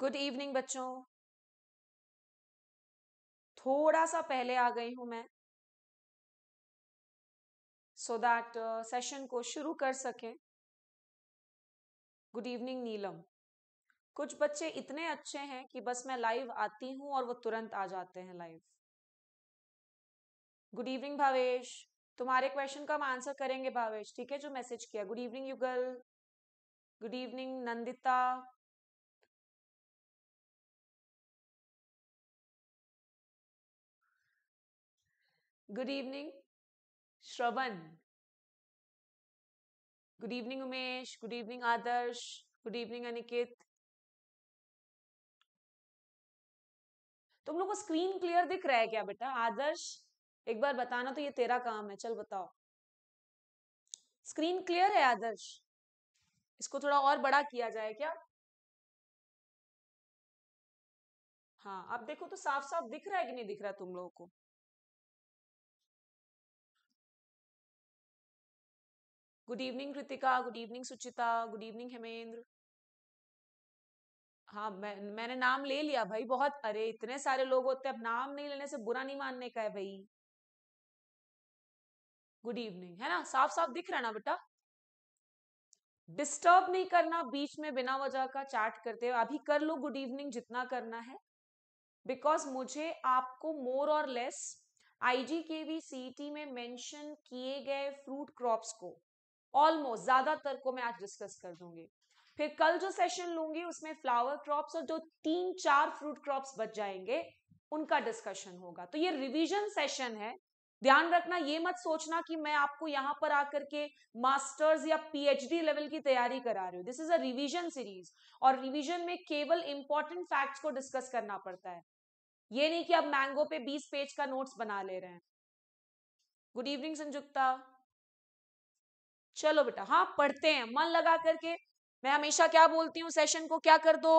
Good evening बच्चों थोड़ा सा पहले आ गई हूं मैं सो दैट सेशन को शुरू कर सकें गुड इवनिंग नीलम कुछ बच्चे इतने अच्छे हैं कि बस मैं लाइव आती हूं और वो तुरंत आ जाते हैं लाइव गुड इवनिंग भावेश तुम्हारे क्वेश्चन का हम आंसर करेंगे भावेश ठीक है जो मैसेज किया good evening Yugal good evening Nandita good evening Shravan good evening Umesh good evening Adarsh good evening Aniket तुम लोग को स्क्रीन क्लियर दिख रहा है क्या बेटा आदर्श एक बार बताना तो ये तेरा काम है चल बताओ स्क्रीन क्लियर है आदर्श इसको थोड़ा और बड़ा किया जाए क्या हाँ अब देखो तो साफ साफ दिख रहा है कि नहीं दिख रहा तुम लोगों को good evening Kritika good evening Suchita good evening Hemendra हाँ मैं मैंने नाम ले लिया भाई बहुत अरे इतने सारे लोग होते हैं अब नाम नहीं लेने से बुरा नहीं मानने का है भाई गुड इवनिंग है ना साफ साफ दिख रहा ना बेटा डिस्टर्ब नहीं करना बीच में बिना वजह का चैट करते हुए अभी कर लो गुड इवनिंग जितना करना है बिकॉज मुझे आपको मोर और less I G C T में मेंशन किए गए फ्रूट क्रॉप्स को ऑलमोस्ट ज्यादातर को मैं आज डिस्कस कर दूंगी फिर कल जो सेशन लूंगी उसमें फ्लावर क्रॉप्स और जो तीन चार फ्रूट क्रॉप्स बच जाएंगे उनका डिस्कशन होगा तो ये रिवीजन सेशन है ध्यान रखना ये मत सोचना कि मैं आपको यहाँ पर आकर के मास्टर्स या पीएचडी लेवल की तैयारी करा रही हूँ this is a revision series और रिवीजन में केवल इंपॉर्टेंट फैक्ट्स को डिस्कस करना पड़ता है ये नहीं कि आप मैंगो पे 20 पेज का नोट्स बना ले रहे हैं गुड इवनिंग संयुक्ता चलो बेटा हाँ पढ़ते हैं मन लगा करके मैं हमेशा क्या बोलती हूँ सेशन को क्या कर दो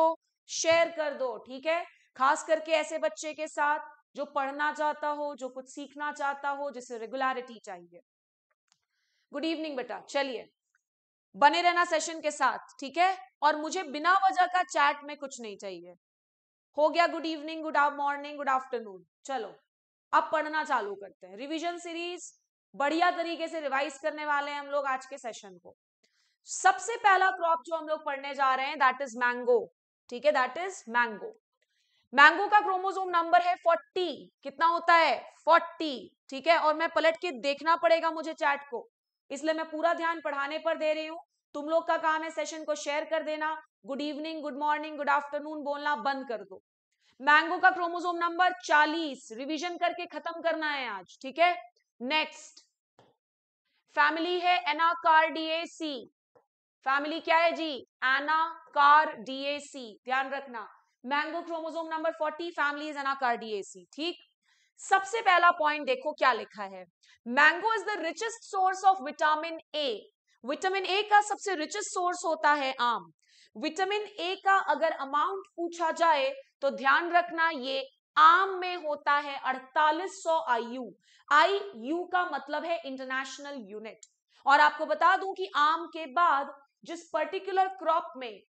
शेयर कर दो ठीक है खास करके ऐसे बच्चे के साथ जो पढ़ना चाहता हो जो कुछ सीखना चाहता हो जिसे रेगुलरिटी चाहिए गुड इवनिंग बेटा चलिए बने रहना सेशन के साथ ठीक है और मुझे बिना वजह का चैट में कुछ नहीं चाहिए हो गया good evening good morning good afternoon चलो अब पढ़ना चालू करते हैं रिवीजन सीरीज बढ़िया तरीके से रिवाइज करने वाले हैं हम लोग आज के सेशन को सबसे पहला क्रॉप जो हम लोग पढ़ने जा रहे हैं दैट इज मैंगो ठीक है दैट इज मैंगो मैंगो का क्रोमोसोम नंबर है 40 कितना होता है 40 ठीक है और मैं पलट के देखना पड़ेगा मुझे चैट को इसलिए मैं पूरा ध्यान पढ़ाने पर दे रही हूँ तुम लोग का काम है सेशन को शेयर कर देना good evening good morning good afternoon बोलना बंद कर दो मैंगो का क्रोमोसोम नंबर 40 रिवीजन करके खत्म करना है आज ठीक है नेक्स्ट फैमिली है एनाकार्डिएसी फैमिली क्या है जी एनाकार्डिएसी ध्यान रखना mango chromosome number 40 family is anacardiaceae ठीक सबसे पहला पॉइंट देखो क्या लिखा है mango is the richest source of vitamin A vitamin A का सबसे रिचेस्ट सोर्स होता है आम विटामिन ए का अगर अमाउंट पूछा जाए तो ध्यान रखना ये आम में होता है 4800 आईयू यू का मतलब है इंटरनेशनल यूनिट और आपको बता दूं कि आम के बाद जिस पर्टिकुलर क्रॉप में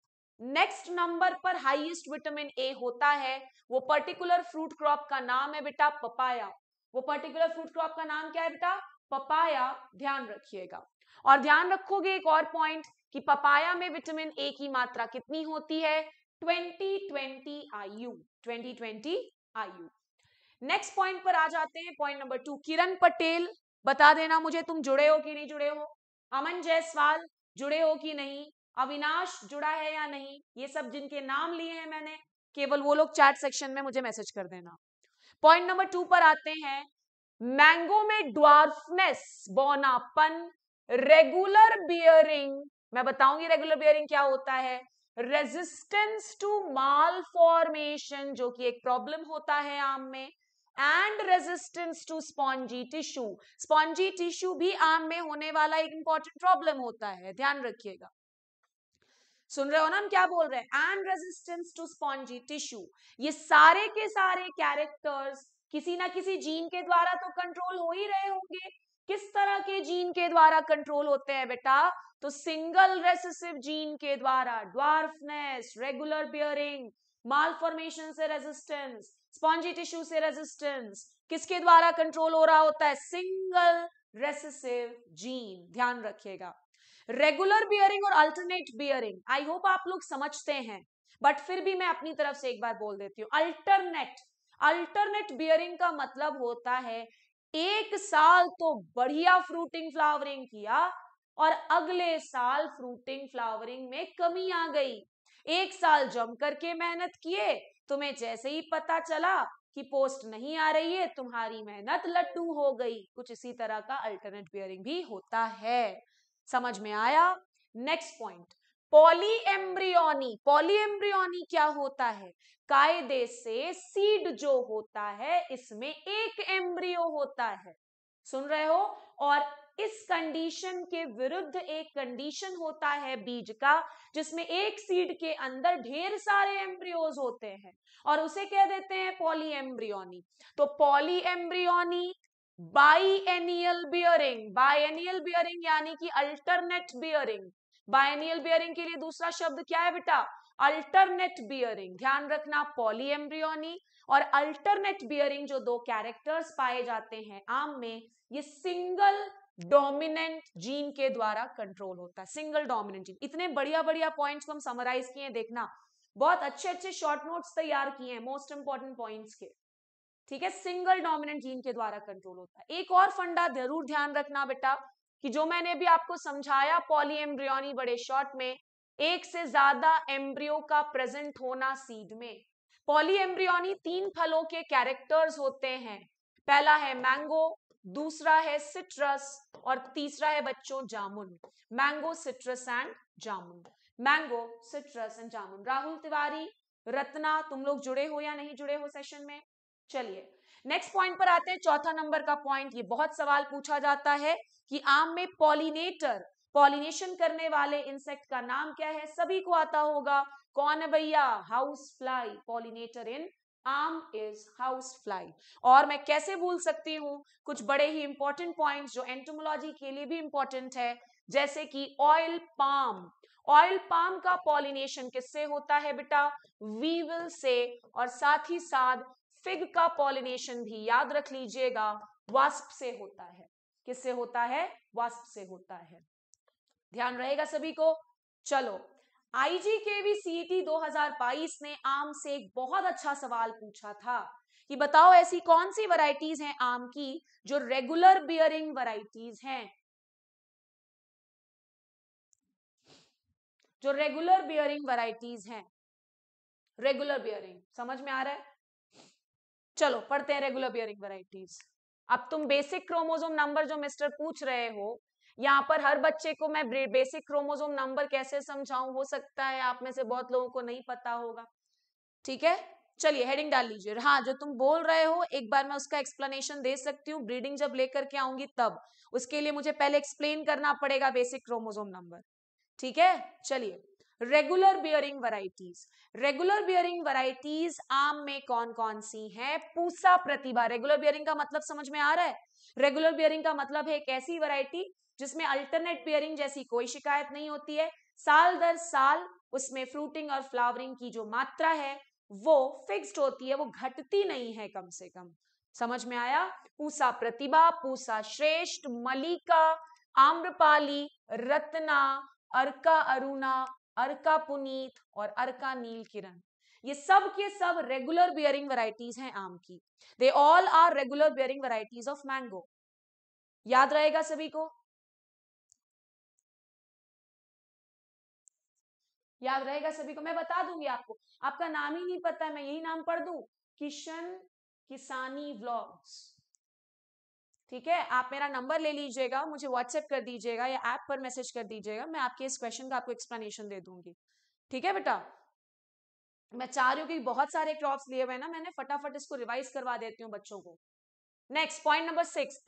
नेक्स्ट नंबर पर हाईएस्ट विटामिन ए होता है वो पर्टिकुलर फ्रूट क्रॉप का नाम है बेटा पपाया वो पर्टिकुलर फ्रूट क्रॉप का नाम क्या है बेटा पपाया ध्यान रखिएगा और ध्यान रखोगे एक और पॉइंट कि पपाया में विटामिन ए की मात्रा कितनी होती है 2020 आयु 2020 आयु नेक्स्ट पॉइंट पर आ जाते हैं point number two Kiran Patel बता देना मुझे तुम जुड़े हो कि नहीं जुड़े हो अमन जयसवाल जुड़े हो कि नहीं अविनाश जुड़ा है या नहीं ये सब जिनके नाम लिए हैं मैंने केवल वो लोग चैट सेक्शन में मुझे मैसेज कर देना पॉइंट नंबर टू पर आते हैं मैंगो में ड्वार्फनेस बोनापन रेगुलर बियरिंग मैं बताऊंगी रेगुलर बियरिंग क्या होता है रेजिस्टेंस टू माल फॉर्मेशन जो कि एक प्रॉब्लम होता है आम में and resistance to spongy tissue spongy tissue भी आम में होने वाला एक इंपॉर्टेंट प्रॉब्लम होता है ध्यान रखिएगा सुन रहे हो ना हम क्या बोल रहे हैं and resistance to spongy tissue ये सारे के सारे कैरेक्टर्स किसी ना किसी जीन के द्वारा तो कंट्रोल हो ही रहे होंगे किस तरह के जीन के द्वारा कंट्रोल होते हैं बेटा तो सिंगल रेसिसिव जीन के द्वारा dwarfness regular bearing malformation से रेजिस्टेंस स्पॉन्जी टिश्यू से रेजिस्टेंस किसके द्वारा कंट्रोल हो रहा होता है सिंगल रेसिसिव जीन ध्यान रखिएगा रेगुलर बियरिंग और अल्टरनेट बियरिंग आई होप आप लोग समझते हैं बट फिर भी मैं अपनी तरफ से एक बार बोल देती हूँ अल्टरनेट अल्टरनेट बियरिंग का मतलब होता है एक साल तो बढ़िया फ्रूटिंग फ्लावरिंग किया और अगले साल फ्रूटिंग फ्लावरिंग में कमी आ गई एक साल जम करके मेहनत किए तुम्हें जैसे ही पता चला कि पोस्ट नहीं आ रही है तुम्हारी मेहनत लड्डू हो गई कुछ इसी तरह का अल्टरनेट बियरिंग भी होता है समझ में आया नेक्स्ट पॉइंट पॉलीएम्ब्रियोनी पॉलीएम्ब्रियोनी क्या होता है कायदे से सीड जो होता है इसमें एक एम्ब्रियो होता है सुन रहे हो और इस कंडीशन के विरुद्ध एक कंडीशन होता है बीज का जिसमें एक सीड के अंदर ढेर सारे एम्ब्रियोज होते हैं और उसे कह देते हैं पॉलीएम्ब्रियोनी तो polyembryony annual bearing annual bearing यानी कि अल्टरनेट बियरिंग बायनियल बियरिंग के लिए दूसरा शब्द क्या है बेटा अल्टरनेट बियरिंग ध्यान रखना पॉलीएम्ब्रियोनी और अल्टरनेट बियरिंग जो दो कैरेक्टर्स पाए जाते हैं आम में ये सिंगल डोमिनेंट जीन के द्वारा कंट्रोल होता है सिंगल डोमिनेंट जीन इतने बढ़िया बढ़िया पॉइंट्स को हम समराइज किए हैं देखना बहुत अच्छे अच्छे शॉर्ट नोट्स तैयार किए हैं मोस्ट इंपॉर्टेंट पॉइंट्स के ठीक है सिंगल डोमिनेंट जीन के द्वारा कंट्रोल होता है एक और फंडा जरूर ध्यान रखना बेटा कि जो मैंने भी आपको समझाया पॉली एम्ब्रियोनी बड़े शॉर्ट में एक से ज्यादा एम्ब्रियो का प्रेजेंट होना सीड में एम्ब्रियोनी तीन फलों के कैरेक्टर्स होते हैं पहला है मैंगो दूसरा है सिट्रस और तीसरा है बच्चों jamun mango citrus and jamun mango citrus and jamun Rahul Tiwari Ratna तुम लोग जुड़े हो या नहीं जुड़े हो सेशन में चलिए नेक्स्ट पॉइंट पर आते हैं चौथा नंबर का पॉइंट ये बहुत सवाल पूछा जाता है कि आम में पॉलिनेटर पॉलिनेशन करने वाले इंसेक्ट का नाम क्या है सभी को आता होगा कौन है भैया हाउस फ्लाई पॉलिनेटर इन आम इज हाउस फ्लाई और मैं कैसे भूल सकती हूँ कुछ बड़े ही इंपॉर्टेंट पॉइंट जो एंटोमोलॉजी के लिए भी इंपॉर्टेंट है जैसे कि ऑयल पाम ऑयल पाम का पॉलिनेशन किससे होता है बेटा वीविल से और साथ ही साथ फिग का पॉलिनेशन भी याद रख लीजिएगा वास्प से होता है किससे होता है वास्प से होता है ध्यान रहेगा सभी को चलो आईजीकेवी हजार 2022 ने आम से एक बहुत अच्छा सवाल पूछा था कि बताओ ऐसी कौन सी वैरायटीज हैं आम की जो रेगुलर बियरिंग वैरायटीज हैं जो रेगुलर बियरिंग वैरायटीज हैं रेगुलर बियरिंग समझ में आ रहा है चलो पढ़ते हैं रेगुलर बियरिंग वराइटीज अब तुम बेसिक क्रोमोजोम नंबर जो मिस्टर पूछ रहे हो यहाँ पर हर बच्चे को मैं बेसिक क्रोमोजोम नंबर कैसे समझाऊं हो सकता है आप में से बहुत लोगों को नहीं पता होगा ठीक है चलिए हेडिंग डाल लीजिए हाँ जो तुम बोल रहे हो एक बार मैं उसका एक्सप्लेनेशन दे सकती हूँ ब्रीडिंग जब लेकर के आऊंगी तब उसके लिए मुझे पहले एक्सप्लेन करना पड़ेगा बेसिक क्रोमोजोम नंबर ठीक है चलिए regular bearing varieties regular bearing varieties आम में कौन कौन सी हैं पूसा प्रतिभा रेगुलर बियरिंग का मतलब समझ में आ रहा है रेगुलर बियरिंग का मतलब है एक ऐसी वराइटी जिसमें अल्टरनेट बियरिंग जैसी कोई शिकायत नहीं होती है साल दर साल उसमें फ्रूटिंग और फ्लावरिंग की जो मात्रा है वो फिक्स्ड होती है वो घटती नहीं है कम से कम समझ में आया पूसा प्रतिभा पूसा श्रेष्ठ मलिका आम्रपाली रत्ना अर्का अरुणा अर्का पुनीत और अर्का नील किरण ये सब के सब रेगुलर बियरिंग वराइटीज हैं आम की they all are regular bearing varieties of mango याद रहेगा सभी को याद रहेगा सभी को मैं बता दूंगी आपको आपका नाम ही नहीं पता है मैं यही नाम पढ़ दू किशन किसानी व्लॉग्स ठीक है आप मेरा नंबर ले लीजिएगा मुझे व्हाट्सएप कर दीजिएगा या ऐप पर मैसेज कर दीजिएगा मैं आपके इस क्वेश्चन का आपको एक्सप्लेनेशन दे दूंगी ठीक है बेटा मैं चाह रही हूँ कि बहुत सारे क्रॉप्स लिए हुए ना मैंने फटाफट इसको रिवाइज करवा देती हूँ बच्चों को next point number six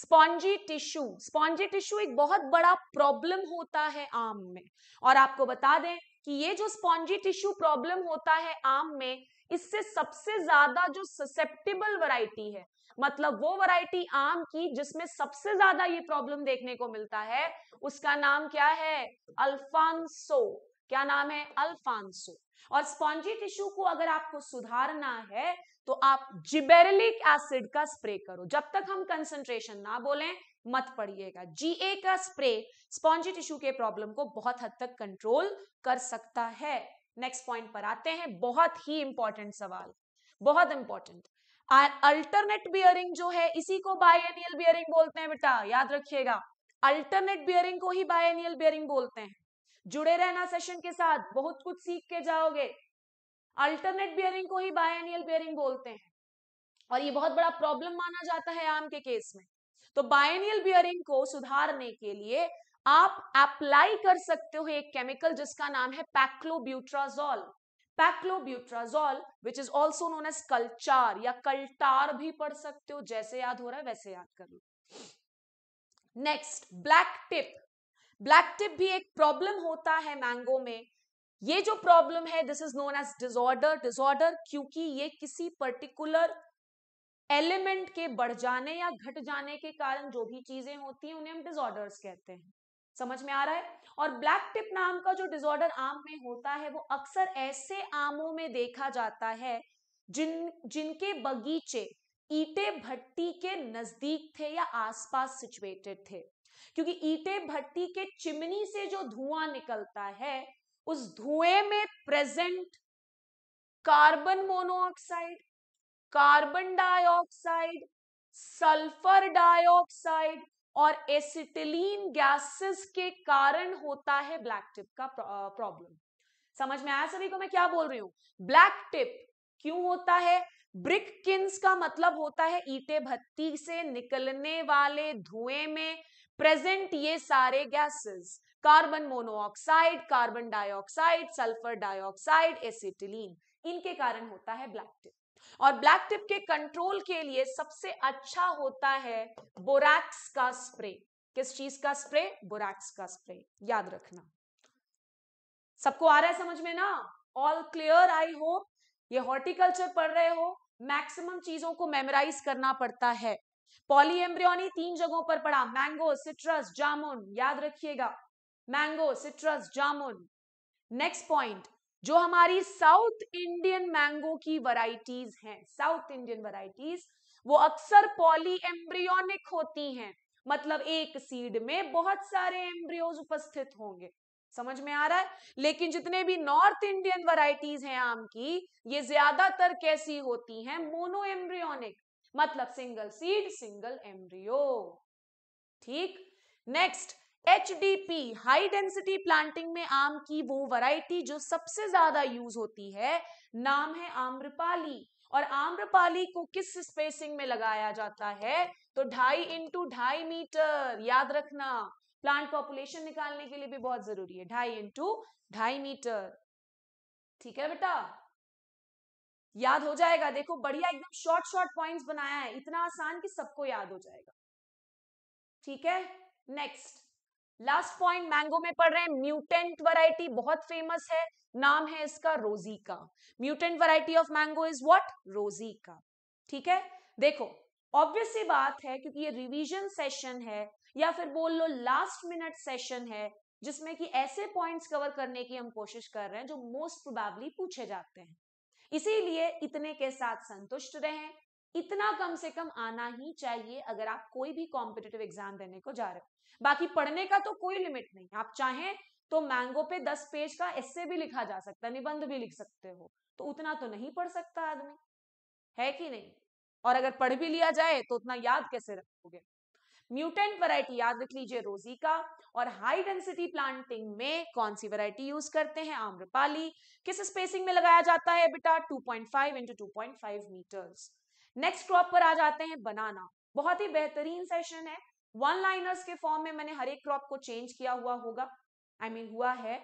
spongy tissue spongy tissue एक बहुत बड़ा प्रॉब्लम होता है आम में और आपको बता दें कि ये जो स्पॉन्जी टिश्यू प्रॉब्लम होता है आम में इससे सबसे ज्यादा जो ससेप्टेबल वैरायटी है मतलब वो वैरायटी आम की जिसमें सबसे ज्यादा ये प्रॉब्लम देखने को मिलता है उसका नाम क्या है अल्फांसो क्या नाम है अल्फांसो और स्पॉन्जी टिश्यू को अगर आपको सुधारना है तो आप जिबेरलिक एसिड का स्प्रे करो जब तक हम कंसंट्रेशन ना बोले मत पड़िएगा जीए का स्प्रे स्पॉन्जी टिश्यू के प्रॉब्लम को बहुत हद तक कंट्रोल कर सकता है नेक्स्ट पॉइंट पर आते हैं बहुत ही इंपॉर्टेंट सवाल बहुत इंपॉर्टेंट अल्टरनेट बियरिंग जो है इसी को बायनियल बियरिंग बोलते हैं बेटा याद रखिएगा अल्टरनेट बियरिंग को ही बायनियल बियरिंग बोलते हैं जुड़े रहना सेशन के साथ बहुत कुछ सीख के जाओगे अल्टरनेट बियरिंग को ही बायनियल बियरिंग बोलते हैं और ये बहुत बड़ा प्रॉब्लम माना जाता है आम के केस में तो बायनियल बियरिंग को सुधारने के लिए आप अप्लाई कर सकते हो एक केमिकल जिसका नाम है paclobutrazol paclobutrazol which is also known as cultar या कल्टार भी पढ़ सकते हो जैसे याद हो रहा है वैसे याद कर लो next black tip black tip भी एक प्रॉब्लम होता है मैंगो में ये जो प्रॉब्लम है this is known as disorder disorder क्योंकि ये किसी पर्टिकुलर एलिमेंट के बढ़ जाने या घट जाने के कारण जो भी चीजें होती हैं उन्हें हम डिसऑर्डर्स कहते हैं समझ में आ रहा है और ब्लैक टिप नाम का जो डिसऑर्डर आम में होता है वो अक्सर ऐसे आमों में देखा जाता है जिन जिनके बगीचे ईटे भट्टी के नजदीक थे या आसपास सिचुएटेड थे क्योंकि ईटे भट्टी के चिमनी से जो धुआं निकलता है उस धुएं में present carbon monoxide carbon dioxide sulphur dioxide और एसिटिलीन गैसेस के कारण होता है ब्लैक टिप का प्रॉब्लम समझ में आया सभी को मैं क्या बोल रही हूँ ब्लैक टिप क्यों होता है ब्रिक किन्स का मतलब होता है ईटे भत्ती से निकलने वाले धुएं में प्रेजेंट ये सारे gases carbon monoxide carbon dioxide sulphur dioxide acetylene इनके कारण होता है ब्लैक टिप और ब्लैक टिप के कंट्रोल के लिए सबसे अच्छा होता है बोरैक्स का स्प्रे किस चीज का स्प्रे बोरैक्स का स्प्रे याद रखना सबको आ रहा है समझ में ना ऑल क्लियर आई होप ये हॉर्टिकल्चर पढ़ रहे हो मैक्सिमम चीजों को मेमोराइज करना पड़ता है पॉलीएम्ब्रियोनी तीन जगहों पर पड़ा मैंगो सिट्रस जामुन याद रखिएगा मैंगो सिट्रस जामुन नेक्स्ट पॉइंट जो हमारी साउथ इंडियन मैंगो की वराइटीज हैं साउथ इंडियन वराइटीज वो अक्सर पॉली एम्ब्रियोनिक होती हैं मतलब एक सीड में बहुत सारे एम्ब्रियोज उपस्थित होंगे समझ में आ रहा है लेकिन जितने भी नॉर्थ इंडियन वराइटीज हैं आम की ये ज्यादातर कैसी होती हैं मोनो एम्ब्रियोनिक मतलब सिंगल सीड सिंगल एम्ब्रियो ठीक next H high density planting में आम की वो वैरायटी जो सबसे ज्यादा यूज होती है नाम है आम्रपाली और आम्रपाली को किस स्पेसिंग में लगाया जाता है तो ढाई इंटू ढाई मीटर याद रखना प्लांट पॉपुलेशन निकालने के लिए भी बहुत जरूरी है ढाई इंटू ढाई मीटर ठीक है बेटा याद हो जाएगा देखो बढ़िया एकदम शॉर्ट शॉर्ट पॉइंट्स बनाया है इतना आसान कि सबको याद हो जाएगा ठीक है नेक्स्ट लास्ट पॉइंट मैंगो में पढ़ रहे हैं म्यूटेंट वैरायटी बहुत फेमस है नाम है इसका रोजी का mutant variety of mango is what रोजी का ठीक है देखो ऑब्वियस सी बात है क्योंकि ये रिवीजन सेशन है या फिर बोल लो लास्ट मिनट सेशन है जिसमें कि ऐसे पॉइंट्स कवर करने की हम कोशिश कर रहे हैं जो मोस्ट प्रोबेबली पूछे जाते हैं इसीलिए इतने के साथ संतुष्ट रहें इतना कम से कम आना ही चाहिए अगर आप कोई भी कॉम्पिटेटिव एग्जाम देने को जा रहे हो बाकी पढ़ने का तो कोई लिमिट नहीं आप चाहें तो मैंगो पे दस पेज का एस्से भी लिखा जा सकता है निबंध भी लिख सकते हो तो उतना तो नहीं पढ़ सकता आदमी है कि नहीं और अगर पढ़ भी लिया जाए तो उतना याद कैसे रखोगे म्यूटेंट वैरायटी याद रख लीजिए रोजी का और हाई डेंसिटी प्लांटिंग में कौन सी वैरायटी यूज करते हैं आम्रपाली किस स्पेसिंग में लगाया जाता है बेटा 2.5 point five into two point five meters next crop पर आ जाते हैं बनाना बहुत ही बेहतरीन सेशन है वन लाइनर्स के फॉर्म में मैंने हर एक क्रॉप को चेंज किया हुआ होगा आई I मीन mean, हुआ है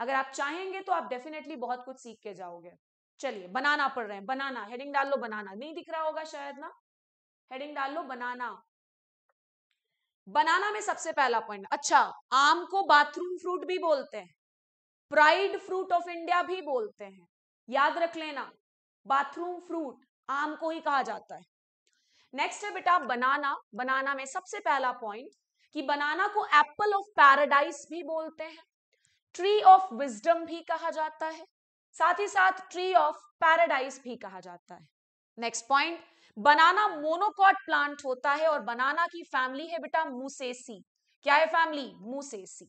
अगर आप चाहेंगे तो आप डेफिनेटली बहुत कुछ सीख के जाओगे चलिए बनाना पढ़ रहे हैं बनाना हेडिंग डाल लो बनाना नहीं दिख रहा होगा शायद ना हेडिंग डाल लो बनाना बनाना में सबसे पहला पॉइंट अच्छा आम को बाथरूम फ्रूट भी बोलते हैं प्राइड फ्रूट ऑफ इंडिया भी बोलते हैं याद रख लेना बाथरूम फ्रूट आम को ही कहा जाता है नेक्स्ट है बेटा बनाना बनाना में सबसे पहला पॉइंट कि बनाना को एप्पल ऑफ पैराडाइज भी बोलते हैं ट्री ऑफ विजडम भी कहा जाता है साथ ही साथ ट्री ऑफ पैराडाइज भी कहा जाता है next point banana monocot plant होता है और बनाना की फैमिली है बेटा मुसेसी क्या है family musaceae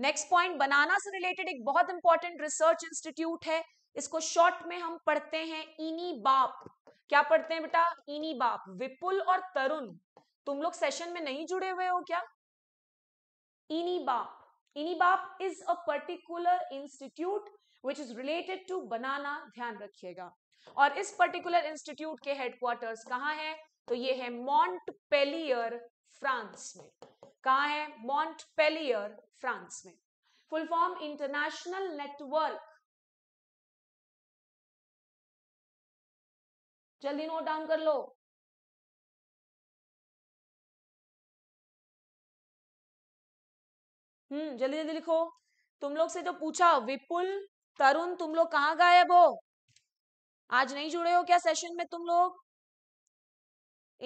next point banana से रिलेटेड एक बहुत इंपॉर्टेंट रिसर्च इंस्टीट्यूट है इसको शॉर्ट में हम पढ़ते हैं इनी बाप क्या पढ़ते हैं बेटा इनी बाप विपुल और तरुण तुम लोग सेशन में नहीं जुड़े हुए हो क्या इनी INIBAP INIBAP is a particular institute which is related to banana ध्यान रखिएगा और इस पर्टिकुलर इंस्टीट्यूट के हेडक्वार्टर्स कहाँ है तो ये है मॉन्ट पेलियर फ्रांस में कहा है मॉन्ट पेलियर फ्रांस में फुल फॉर्म इंटरनेशनल नेटवर्क जल्दी नोट डाउन कर लो हम्म जल्दी जल्दी लिखो तुम लोग से जो तो पूछा विपुल तरुण तुम लोग कहाँ गायब हो आज नहीं जुड़े हो क्या सेशन में तुम लोग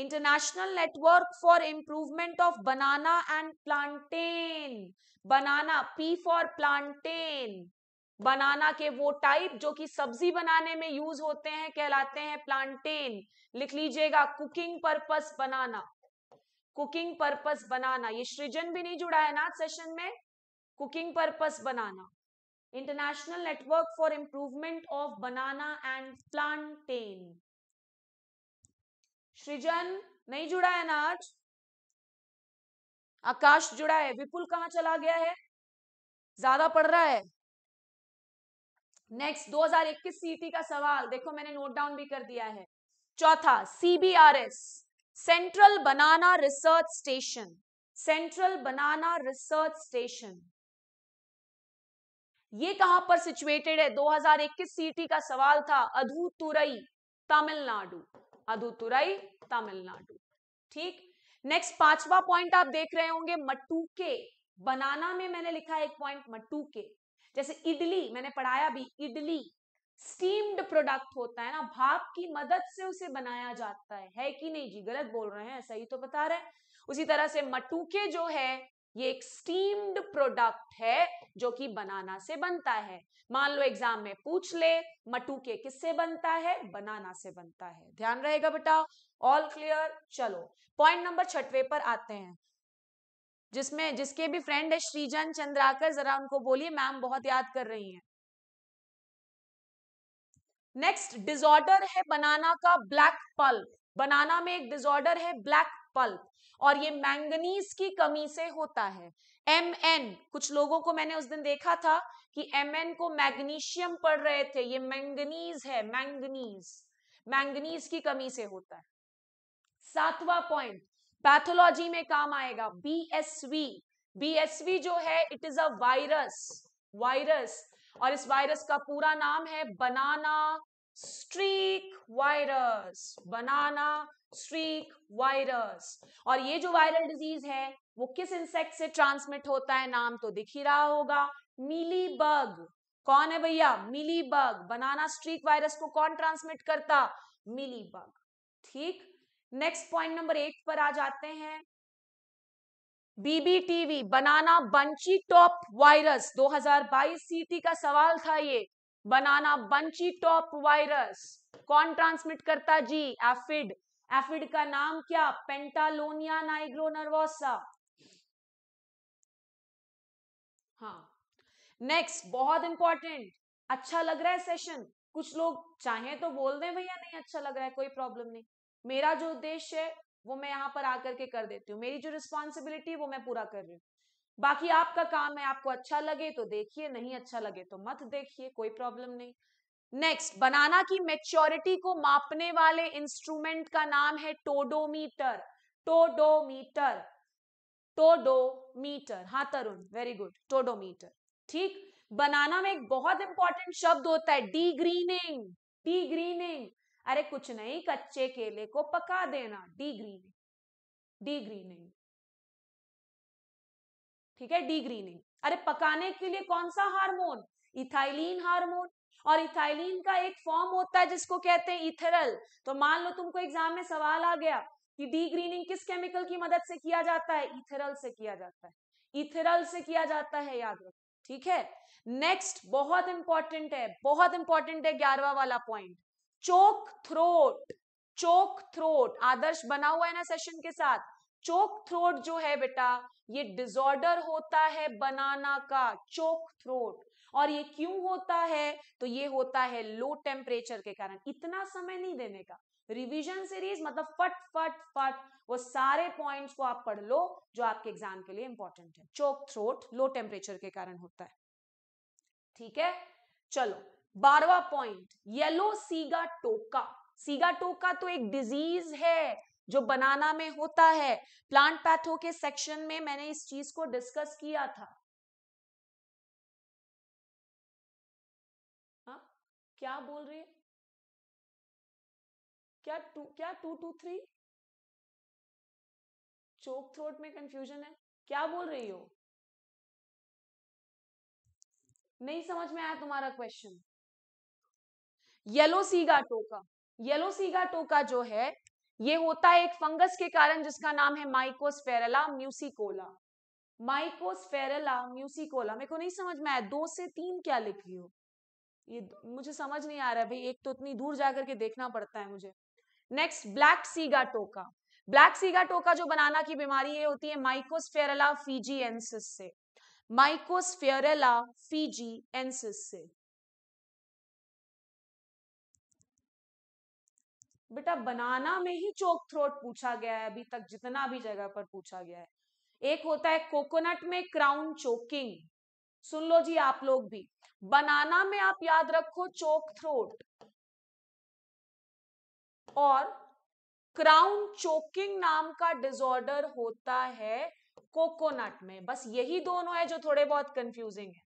international network for improvement of banana and plantain banana P for plantain banana के वो टाइप जो कि सब्जी बनाने में यूज होते हैं कहलाते हैं प्लांटेन लिख लीजिएगा cooking purpose banana cooking purpose banana ये सृजन भी नहीं जुड़ा है ना सेशन में cooking purpose banana international network for improvement of banana and plantain Srijan नहीं जुड़ा है ना आज आकाश जुड़ा है विपुल कहा चला गया है ज्यादा पढ़ रहा है नेक्स्ट 2021 सीटी का सवाल देखो मैंने नोट डाउन भी कर दिया है चौथा CBRS central banana research station central banana research station ये कहां पर सिचुएटेड है 2021 सीटी e का सवाल था अधूतुरई तमिलनाडु अधूतुरई तमिलनाडु ठीक नेक्स्ट पांचवा पॉइंट आप देख रहे होंगे मटूके बनाना में मैंने लिखा है एक पॉइंट मटूके जैसे इडली मैंने पढ़ाया भी इडली स्टीम्ड प्रोडक्ट होता है ना भाप की मदद से उसे बनाया जाता है है कि नहीं जी गलत बोल रहे हैं सही तो बता रहे हैं उसी तरह से मटूके जो है ये एक स्टीम्ड प्रोडक्ट है जो कि बनाना से बनता है मान लो एग्जाम में पूछ ले मटूके किससे बनता है बनाना से बनता है ध्यान रहेगा बेटा ऑल क्लियर चलो पॉइंट नंबर छठवे पर आते हैं जिसमें जिसके भी फ्रेंड है श्रीजन चंद्राकर जरा उनको बोलिए मैम बहुत याद कर रही हैं नेक्स्ट डिसऑर्डर है बनाना का ब्लैक पल्प बनाना में एक डिसऑर्डर है ब्लैक पल्प और ये मैंगनीज की कमी से होता है एम एन कुछ लोगों को मैंने उस दिन देखा था कि एम एन को मैग्नीशियम पढ़ रहे थे ये मैंगनीज है मैंगनीज मैंगनीज की कमी से होता है सातवां पॉइंट पैथोलॉजी में काम आएगा बीएसवी बीएसवी जो है it is a virus virus और इस वायरस का पूरा नाम है banana streak virus banana streak virus और ये जो वायरल डिजीज है वो किस इंसेक्ट से ट्रांसमिट होता है नाम तो दिख ही रहा होगा मिली बग कौन है भैया mealybug banana streak virus को कौन ट्रांसमिट करता मिली बग ठीक नेक्स्ट पॉइंट नंबर एट पर आ जाते हैं BBTV banana bunchy top virus 2022 CT का सवाल था ये बनाना बंची टॉप वायरस कौन ट्रांसमिट करता जी एफिड एफिड का नाम क्या पेंटालोनिया नाइग्रो नर्वोसा हाँ नेक्स्ट बहुत इंपॉर्टेंट अच्छा लग रहा है सेशन कुछ लोग चाहे तो बोल दें भैया नहीं अच्छा लग रहा है कोई प्रॉब्लम नहीं मेरा जो उद्देश्य है वो मैं यहाँ पर आकर के कर देती हूँ मेरी जो रिस्पॉन्सिबिलिटी वो मैं पूरा कर रही हूँ बाकी आपका काम है आपको अच्छा लगे तो देखिए नहीं अच्छा लगे तो मत देखिए कोई प्रॉब्लम नहीं नेक्स्ट बनाना की मेच्योरिटी को मापने वाले इंस्ट्रूमेंट का नाम है टोडोमीटर टोडोमीटर टोडोमीटर हाँ तरुण वेरी गुड टोडोमीटर ठीक बनाना में एक बहुत इंपॉर्टेंट शब्द होता है डी ग्रीनिंग डी ग्रीनिंग अरे कुछ नहीं कच्चे केले को पका देना डी ग्रीनिंग डी ग्रीनिंग ठीक है डी ग्रीनिंग अरे पकाने के लिए कौन सा हार्मोन इथाइलिन हार्मोन और इथाइलिन का एक फॉर्म होता है जिसको कहते हैं इथेरल तो मान लो तुमको एग्जाम में सवाल आ गया कि डी ग्रीनिंग किस केमिकल की मदद से किया जाता है इथेरल से किया जाता है इथेरल से किया जाता है याद रखो ठीक है नेक्स्ट बहुत इंपॉर्टेंट है बहुत इंपॉर्टेंट है ग्यारहवा वाला point choke throat choke throat आदर्श बना हुआ है ना सेशन के साथ चोक थ्रोट जो है बेटा ये डिसऑर्डर होता है बनाना का चोक थ्रोट और ये क्यों होता है तो ये होता है लो टेम्परेचर के कारण इतना समय नहीं देने का रिवीजन सीरीज मतलब फट फट फट वो सारे पॉइंट्स को आप पढ़ लो जो आपके एग्जाम के लिए इंपॉर्टेंट है चोक थ्रोट लो टेम्परेचर के कारण होता है ठीक है चलो बारवा पॉइंट येलो सीगा टोका सीगा टोका तो एक डिजीज है जो बनाना में होता है प्लांट पैथो के सेक्शन में मैंने इस चीज को डिस्कस किया था हा? क्या बोल रही है क्या टू क्या two two three choke throat में कंफ्यूजन है क्या बोल रही हो नहीं समझ में आया तुम्हारा क्वेश्चन येलो सीगा टोका येलो सीगा टोका जो है ये होता है एक फंगस के कारण जिसका नाम है माइकोस्फेरला म्यूसिकोला माइकोस्फेरला म्यूसिकोला मेरे को नहीं समझ में आया दो से तीन क्या लिख रही हो ये मुझे समझ नहीं आ रहा है भाई एक तो इतनी दूर जाकर के देखना पड़ता है मुझे नेक्स्ट ब्लैक सीगा टोका ब्लैक सीगा टोका जो बनाना की बीमारी है होती है माइकोस्फेरला फीजीएंसिस से माइकोस्फेरला फीजीएंसिस से बेटा बनाना में ही चोक थ्रोट पूछा गया है अभी तक जितना भी जगह पर पूछा गया है एक होता है कोकोनट में क्राउन चोकिंग सुन लो जी आप लोग भी बनाना में आप याद रखो चोक थ्रोट और क्राउन चोकिंग नाम का डिसऑर्डर होता है कोकोनट में बस यही दोनों है जो थोड़े बहुत कंफ्यूजिंग है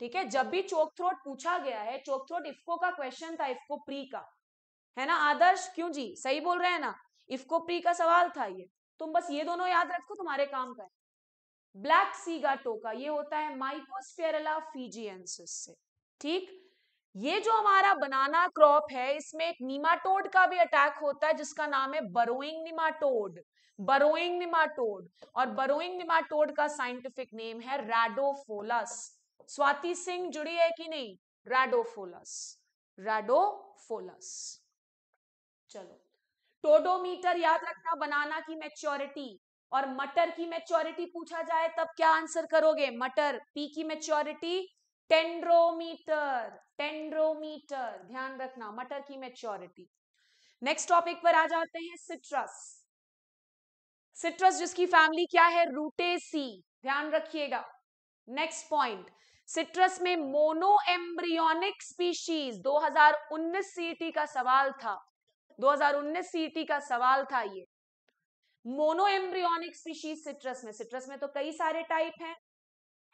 ठीक है जब भी चोक थ्रोट पूछा गया है चोक थ्रोट इफको का क्वेश्चन था इफको प्री का है ना आदर्श क्यों जी सही बोल रहे हैं ना इफको प्री का सवाल था ये तुम बस ये दोनों याद रखो तुम्हारे काम का है ब्लैक सीगा टोका ये होता है माइकोस्पेरला फीजियंसिस से ठीक ये जो हमारा बनाना क्रॉप है इसमें एक निमाटोड का भी अटैक होता है जिसका नाम है बरोइंग निमाटोड बरोइंग निमाटोड और बरोइंग निमाटोड का साइंटिफिक नेम है रेडोफोलस स्वाति सिंह जुड़ी है कि नहीं रेडोफोलस रेडोफोलस चलो टोडोमीटर याद रखना बनाना की मेच्योरिटी और मटर की मेच्योरिटी पूछा जाए तब क्या आंसर करोगे मटर पी की मेच्योरिटी टेंड्रोमीटर टेंड्रोमीटर ध्यान रखना मटर की मेच्योरिटी नेक्स्ट टॉपिक पर आ जाते हैं सिट्रस सिट्रस जिसकी फैमिली क्या है रूटेसी ध्यान रखिएगा नेक्स्ट पॉइंट सिट्रस में monoembryonic species 2019 CT e का सवाल था 2019 सीटी का सवाल था ये मोनो एम्ब्रियोनिक स्पीशीज सिट्रस में सिट्रस में तो कई सारे टाइप हैं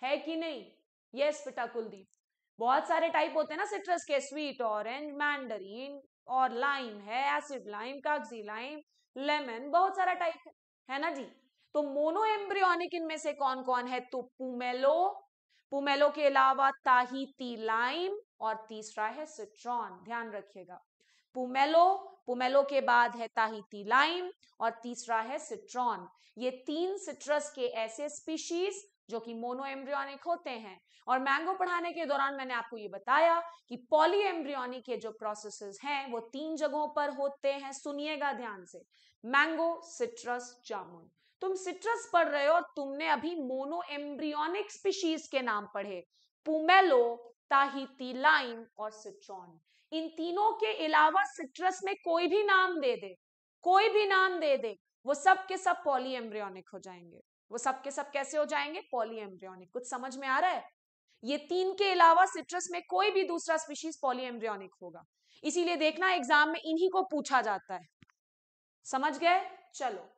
है कि नहीं यस पिता कुलदीप बहुत सारे टाइप होते हैं ना सिट्रस के स्वीट ऑरेंज मैंडरीन और लाइम है एसिड लाइम कागजी लाइम लेमन बहुत सारा टाइप है है ना जी तो मोनो एम्ब्रियोनिक इनमें से कौन कौन है तो पुमेलो पुमेलो के अलावा ताहिती लाइम और तीसरा है सिट्रॉन ध्यान रखिएगा पुमेलो पुमेलो के बाद है ताहिती लाइम और तीसरा है सिट्रॉन ये तीन सिट्रस के ऐसे स्पीशीज जो कि मोनो एम्ब्रियोनिक होते हैं और मैंगो पढ़ाने के दौरान मैंने आपको ये बताया कि पॉली एम्ब्रियोनिक के जो प्रोसेस हैं वो तीन जगहों पर होते हैं सुनिएगा ध्यान से मैंगो सिट्रस जामुन तुम सिट्रस पढ़ रहे हो और तुमने अभी मोनो एम्ब्रियोनिक स्पीशीज के नाम पढ़े पुमेलो ताहिती लाइम और सिट्रॉन इन तीनों के अलावा सिट्रस में कोई भी नाम दे दे कोई भी नाम दे दे वो सब के सब पॉलीएम्ब्रियोनिक हो जाएंगे वो सब के सब कैसे हो जाएंगे पॉलीएम्ब्रियोनिक कुछ समझ में आ रहा है ये तीन के अलावा सिट्रस में कोई भी दूसरा स्पीशीज पॉलीएम्ब्रियोनिक होगा इसीलिए देखना एग्जाम में इन्हीं को पूछा जाता है समझ गए चलो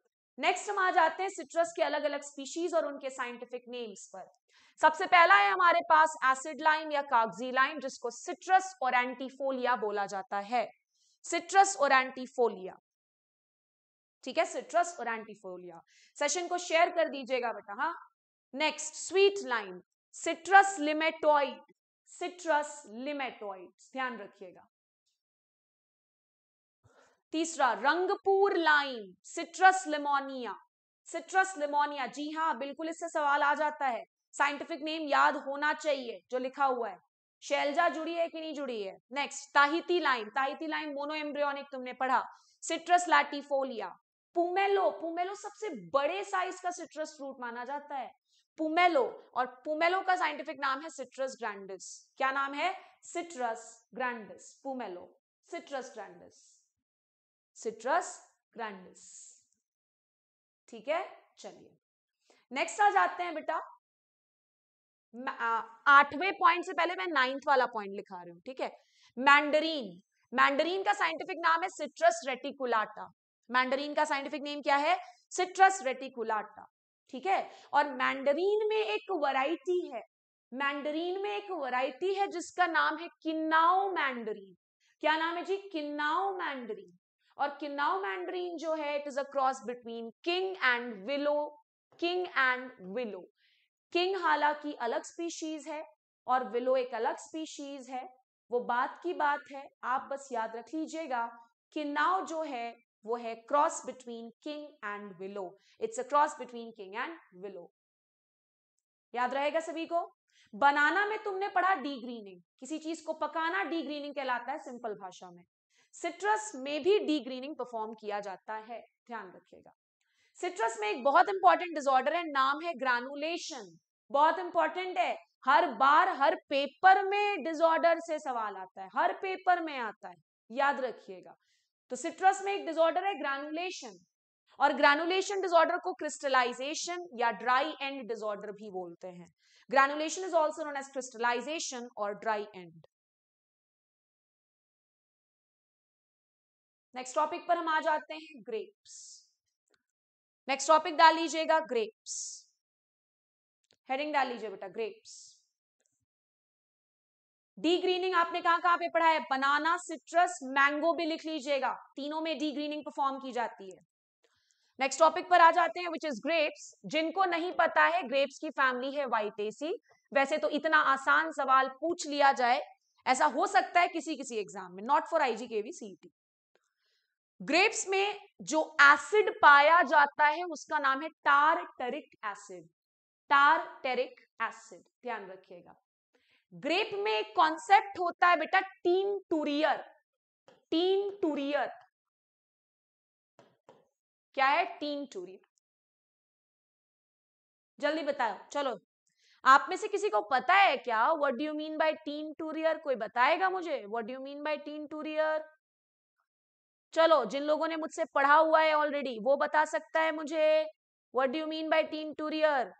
नेक्स्ट हम आ जाते हैं सिट्रस के अलग अलग स्पीशीज और उनके साइंटिफिक नेम्स पर सबसे पहला है हमारे पास एसिड लाइम या कागजी लाइम जिसको सिट्रस और एंटीफोलिया बोला जाता है सिट्रस और एंटीफोलिया ठीक है सिट्रस और एंटीफोलिया सेशन को शेयर कर दीजिएगा बेटा हाँ next sweet lime citrus limettioides citrus limettioides ध्यान रखिएगा तीसरा Rangpur lime citrus limonia citrus limonia जी हाँ बिल्कुल इससे सवाल आ जाता है साइंटिफिक नेम याद होना चाहिए जो लिखा हुआ है शैलजा जुड़ी है कि नहीं जुड़ी है next Tahiti line Tahiti line monoembryonic तुमने पढ़ा सिट्रस लैटिफोलिया पुमेलो पुमेलो सबसे बड़े साइज का सिट्रस फ्रूट माना जाता है पुमेलो और पुमेलो का साइंटिफिक नाम है सिट्रस ग्रैंडिस क्या नाम है citrus grandis pummelo citrus grandis citrus grandis ठीक है चलिए नेक्स्ट आ जाते हैं बेटा आठवें पॉइंट से पहले मैं नाइन्थ वाला पॉइंट लिखा रही हूँ ठीक है मैंडरीन मैंडरीन का साइंटिफिक नाम है सिट्रस रेटिकुलाटा मैंडरीन का साइंटिफिक नेम क्या है सिट्रस रेटिकुलाटा ठीक है और मैंडरीन में एक वैरायटी है मैंडरीन में एक वैरायटी है जिसका नाम है किन्नाओ मैंडरीन क्या नाम है जी किन्नाओ मैंडरीन और किन्नाओ मैंडरीन जो है it is a cross between king and willow king and willow king हालांकि अलग स्पीशीज है और विलो एक अलग स्पीशीज है वो बात की बात है आप बस याद रख लीजिएगा कि नाव जो है वो है cross between king and willow it's a cross between king and willow याद रहेगा सभी को बनाना में तुमने पढ़ा डी ग्रीनिंग किसी चीज को पकाना डी ग्रीनिंग कहलाता है सिंपल भाषा में सिट्रस में भी डी ग्रीनिंग परफॉर्म किया जाता है ध्यान रखिएगा सिट्रस में एक बहुत इंपॉर्टेंट डिसऑर्डर है नाम है ग्रानुलेशन बहुत इंपॉर्टेंट है हर बार हर पेपर में डिसऑर्डर से सवाल आता है हर पेपर में आता है याद रखिएगा तो सिट्रस में एक डिसऑर्डर है ग्रानुलेशन और ग्रानुलेशन डिसऑर्डर को क्रिस्टलाइजेशन या ड्राई एंड डिसऑर्डर भी बोलते हैं granulation is also known as crystallization और ड्राई एंड नेक्स्ट टॉपिक पर हम आ जाते हैं ग्रेप्स नेक्स्ट टॉपिक डाल लीजिएगा ग्रेप्स हेडिंग डाल लीजिए बेटा ग्रेप्स डी ग्रीनिंग आपने कहा कहां पे पढ़ा है बनाना सिट्रस मैंगो भी लिख लीजिएगा तीनों में डी ग्रीनिंग परफॉर्म की जाती है नेक्स्ट टॉपिक पर आ जाते हैं विच इज ग्रेप्स जिनको नहीं पता है ग्रेप्स की फैमिली है वाइटेसी वैसे तो इतना आसान सवाल पूछ लिया जाए ऐसा हो सकता है किसी किसी एग्जाम में not for IGKV CT grapes में जो एसिड पाया जाता है उसका नाम है टारटेरिक एसिड टारटेरिक एसिड ध्यान रखिएगा ग्रेप में एक कॉन्सेप्ट होता है बेटा टीन टूरियर टीन टूरियर क्या है टीन टूरियर जल्दी बताओ चलो आप में से किसी को पता है क्या what do you mean by teinturier कोई बताएगा मुझे what do you mean by teinturier चलो जिन लोगों ने मुझसे पढ़ा हुआ है ऑलरेडी वो बता सकता है मुझे what do you mean by teinturier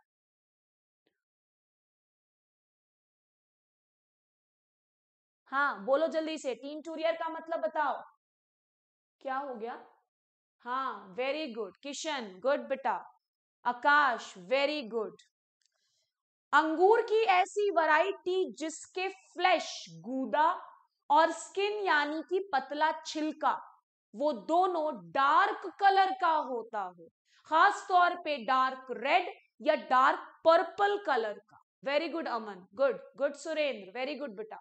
हाँ बोलो जल्दी से टीन टूरियर का मतलब बताओ क्या हो गया हाँ वेरी गुड किशन गुड बेटा आकाश वेरी गुड अंगूर की ऐसी वैरायटी जिसके फ्लैश गूदा और स्किन यानी कि पतला छिलका वो दोनों डार्क कलर का होता हो खास तौर पे डार्क रेड या डार्क पर्पल कलर का very good Aman good good Surendra very good बेटा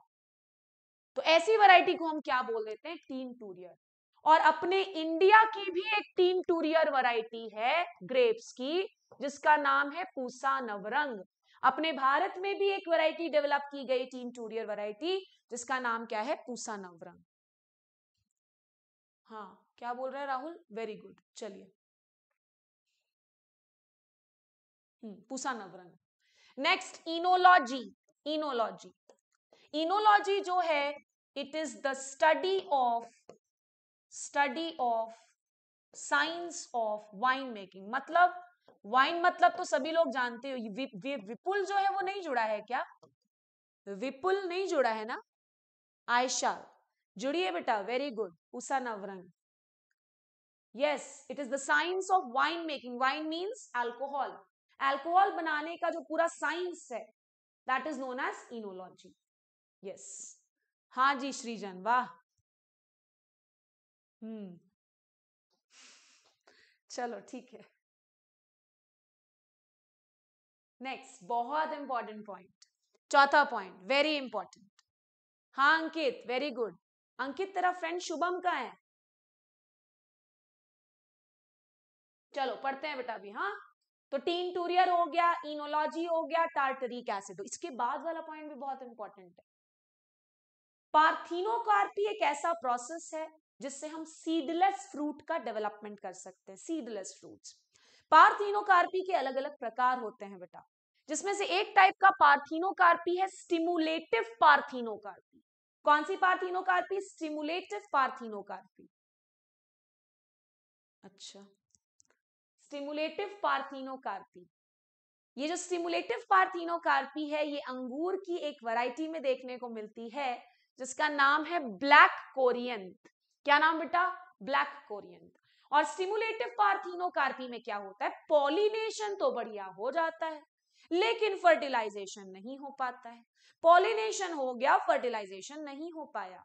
तो ऐसी वैरायटी को हम क्या बोल देते हैं टीन टूरियर और अपने इंडिया की भी एक टीन टूरियर वैरायटी है ग्रेप्स की जिसका नाम है पूसा नवरंग अपने भारत में भी एक वैरायटी डेवलप की गई टीन टूरियर वैरायटी जिसका नाम क्या है पूसा नवरंग हाँ क्या बोल रहा है राहुल वेरी गुड चलिए Pusa Navrang next oenology oenology oenology जो है it is the study of study of science of wine making मतलब वाइन मतलब तो सभी लोग जानते हो वि, वि, विपुल जो है वो नहीं जुड़ा है क्या विपुल नहीं जुड़ा है ना आयशा जुड़िए बेटा very good Usha Navrang yes it is the science of wine making wine means alcohol alcohol बनाने का जो पूरा साइंस है that is known as oenology yes हाँ जी श्रीजन वाह हम्म चलो ठीक है नेक्स्ट बहुत इंपॉर्टेंट पॉइंट चौथा पॉइंट वेरी इंपॉर्टेंट हाँ अंकित वेरी गुड अंकित तेरा फ्रेंड शुभम का है चलो पढ़ते हैं बेटा अभी हाँ तो टीन टूरियर हो गया इनोलॉजी हो गया टार्टरिक एसिड इसके बाद वाला पॉइंट भी बहुत इंपॉर्टेंट है पार्थिनोकार्पी एक ऐसा प्रोसेस है जिससे हम सीडलेस फ्रूट का डेवलपमेंट कर सकते हैं सीडलेस फ्रूट्स पार्थिनोकार्पी के अलग अलग प्रकार होते हैं बेटा जिसमें से एक टाइप का पार्थिनोकार्पी है स्टिमुलेटिव पार्थिनोकार्पी कौन सी पार्थिनोकार्पी स्टिमुलेटिव पार्थिनोकार्पी अच्छा स्टिमुलेटिव पार्थिनोकार्पी ये जो स्टिमुलेटिव पार्थिनोकार्पी है ये अंगूर की एक वैरायटी में देखने को मिलती है जिसका नाम है ब्लैक कोरियंत क्या नाम बेटा ब्लैक कोरियंत और स्टिमुलेटिव पार्थिनोकार्पी में क्या होता है पॉलिनेशन तो बढ़िया हो जाता है लेकिन फर्टिलाइजेशन नहीं हो पाता है पॉलिनेशन हो गया फर्टिलाइजेशन नहीं हो पाया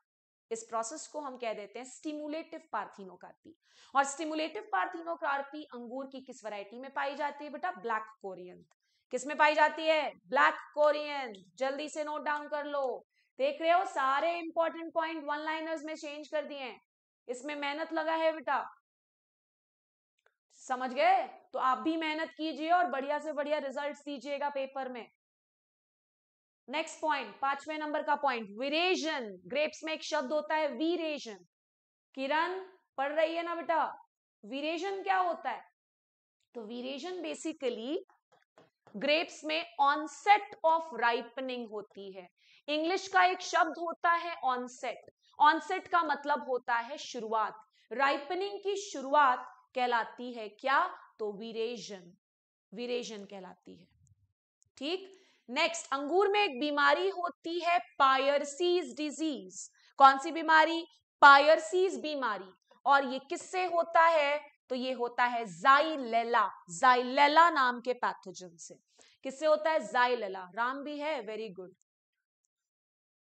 इस प्रोसेस को हम कह देते हैं स्टिमुलेटिव पार्थिनोकार्पी और स्टिमुलेटिव पार्थिनोकार्पी अंगूर की किस वैरायटी में पाई जाती है बेटा ब्लैक कोरियन किस में पाई जाती है ब्लैक कोरियन जल्दी से नोट डाउन कर लो देख रहे हो सारे इंपॉर्टेंट पॉइंट वन लाइनर्स में चेंज कर दिए हैं इसमें मेहनत लगा है बेटा समझ गए तो आप भी मेहनत कीजिए और बढ़िया से बढ़िया रिजल्ट दीजिएगा पेपर में नेक्स्ट पॉइंट पांचवें नंबर का पॉइंट विरेजन ग्रेप्स में एक शब्द होता है विरेजन किरण पढ़ रही है ना बेटा विरेजन क्या होता है तो विरेजन बेसिकली ग्रेप्स में ऑनसेट ऑफ राइपनिंग होती है इंग्लिश का एक शब्द होता है ऑनसेट ऑनसेट का मतलब होता है शुरुआत राइपनिंग की शुरुआत कहलाती है क्या तो विरेजन विरेजन कहलाती है ठीक नेक्स्ट अंगूर में एक बीमारी होती है पायरसीज डिजीज कौन सी बीमारी पायरसीज बीमारी और ये किससे होता है तो ये होता है जाइलेला जाइलेला नाम के पैथोजन से किससे होता है जाइलेला राम भी है very good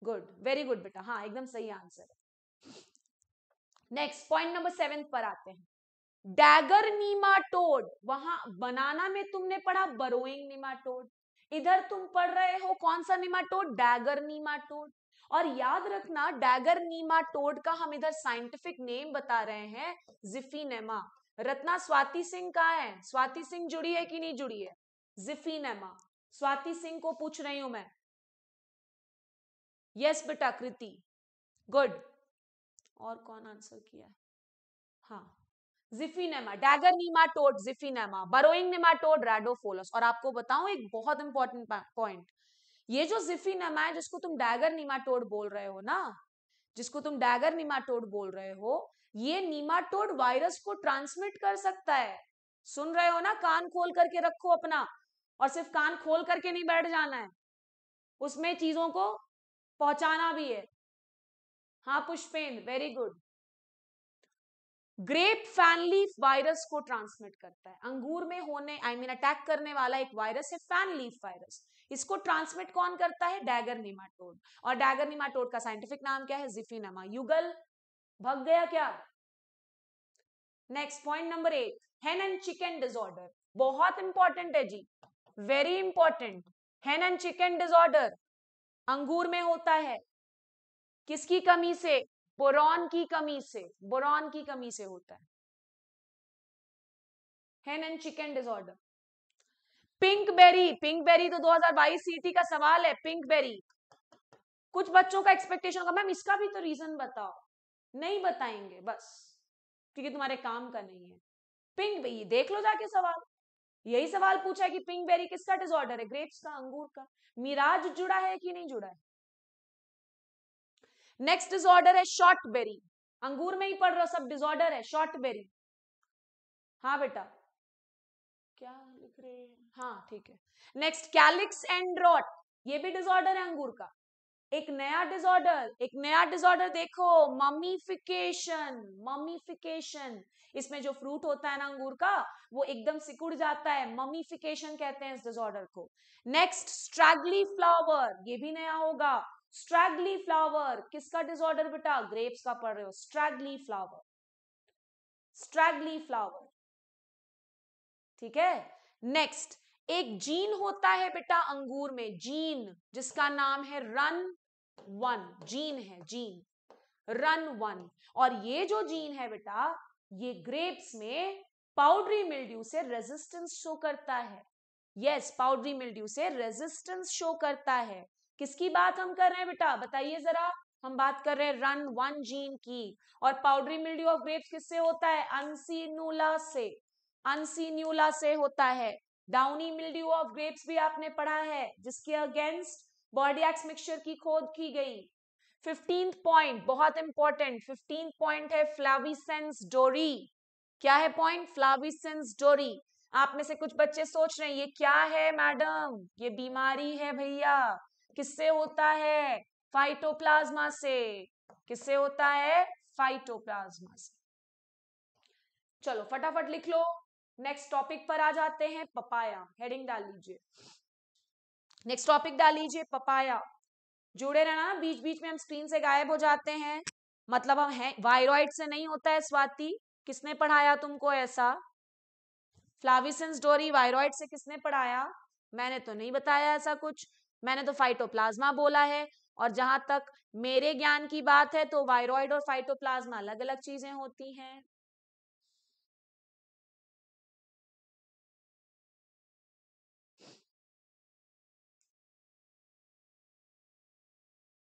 good very good बेटा हाँ एकदम सही आंसर है नेक्स्ट पॉइंट नंबर सेवन पर आते हैं डैगर नीमाटोड वहां बनाना में तुमने पढ़ा बरोइंग निमाटोड इधर तुम पढ़ रहे हो कौन सा निमाटोड डैगर नीमाटोड और याद रखना डैगर नीमाटोड का हम इधर साइंटिफिक नेम बता रहे हैं जिफीनेमा रत्ना स्वाति सिंह का है स्वाति सिंह जुड़ी है कि नहीं जुड़ी है जिफीनेमा स्वाति सिंह को पूछ रही हूं मैं यस बेटा कृति गुड और कौन आंसर किया हाँ xiphinema dagger nematode xiphinema burrowing nematode radopholus और आपको बताऊं एक बहुत इंपॉर्टेंट पॉइंट ये जो जिफीनेमा है जिसको तुम डैगर नीमाटोड बोल रहे हो ना जिसको तुम डैगर नीमाटोड बोल रहे हो ये नीमाटोड वायरस को ट्रांसमिट कर सकता है सुन रहे हो ना कान खोल करके रखो अपना और सिर्फ कान खोल करके नहीं बैठ जाना है उसमें चीजों को पहुंचाना भी है हाँ Pushpendra very good grape fanleaf virus को ट्रांसमिट करता है अंगूर में होने I I mean mean, attack करने वाला एक वायरस है फैन लीफ वायरस इसको ट्रांसमिट कौन करता है डैगर निमाटोड और डैगर निमाटोड का साइंटिफिक नाम क्या है जिफीनमा युगल भग गया क्या next point number eight hen and chicken disorder बहुत इंपॉर्टेंट है जी very important hen and chicken disorder अंगूर में होता है किसकी कमी से बोरॉन की कमी से बोरॉन की कमी से होता है hen and chicken disorder pink berry pink berry तो 2022 सीटी e का सवाल है पिंक बेरी कुछ बच्चों का एक्सपेक्टेशन होगा मैम इसका भी तो रीजन बताओ नहीं बताएंगे बस क्योंकि तुम्हारे काम का नहीं है पिंक बेरी देख लो जाके सवाल यही सवाल पूछा है कि पिंक बेरी किसका डिसऑर्डर है ग्रेप्स का अंगूर का मिराज जुड़ा है कि नहीं जुड़ा है नेक्स्ट डिसऑर्डर है शॉर्ट बेरी अंगूर में ही पढ़ रहा सब डिसऑर्डर है शॉर्ट बेरी हाँ बेटा क्या लिख रहे हाँ ठीक है नेक्स्ट कैलिक्स एंड रॉट ये भी डिसऑर्डर है अंगूर का एक नया डिसऑर्डर एक नया डिसऑर्डर देखो ममीफिकेशन ममीफिकेशन इसमें जो फ्रूट होता है ना अंगूर का वो एकदम सिकुड़ जाता है ममीफिकेशन कहते हैं इस डिसऑर्डर को नेक्स्ट स्ट्रैगली फ्लावर ये भी नया होगा स्ट्रैगली फ्लावर किसका डिसऑर्डर बेटा ग्रेप्स का पढ़ रहे हो स्ट्रैगली फ्लावर स्ट्रैगली फ्लावर ठीक है नेक्स्ट एक जीन होता है बेटा अंगूर में जीन जिसका नाम है रन वन जीन है जीन रन वन और ये जो जीन है बेटा ये ग्रेप्स में पाउडरी मिल्ड्यू से रेजिस्टेंस शो करता है यस पाउडरी मिल्ड्यू से रेजिस्टेंस शो करता है किसकी बात हम कर रहे हैं बेटा बताइए जरा हम बात कर रहे हैं रन वन जीन की और पाउडरी मिल्ड्यू ऑफ ग्रेप्स किससे होता है अनसीनूला से अनसीनूला से होता है डाउनी मिल्ड्यू ऑफ ग्रेप्स भी आपने पढ़ा है जिसके अगेंस्ट बॉडी एक्स मिक्सचर की खोद की गई फिफ्टींथ पॉइंट बहुत इंपॉर्टेंट फिफ्टींथ पॉइंट है फ्लाविसेंस डोरी क्या है पॉइंट फ्लाविसेंस डोरी आप में से कुछ बच्चे सोच रहे हैं ये क्या है मैडम ये बीमारी है भैया किससे होता है फाइटोप्लाज्मा से किससे होता है फाइटोप्लाज्मा से चलो फटाफट लिख लो नेक्स्ट टॉपिक पर आ जाते हैं पपाया हेडिंग डाल लीजिए नेक्स्ट टॉपिक डाल लीजिए पपाया जुड़े रहना बीच बीच में हम स्क्रीन से गायब हो जाते हैं मतलब हम हैं वायरॉइड से नहीं होता है स्वाति किसने पढ़ाया तुमको ऐसा फ्लाविसेंस डोरी वायरॉइड से किसने पढ़ाया मैंने तो नहीं बताया ऐसा कुछ मैंने तो फाइटोप्लाज्मा बोला है और जहां तक मेरे ज्ञान की बात है तो वायरॉइड और फाइटोप्लाज्मा अलग अलग चीजें होती हैं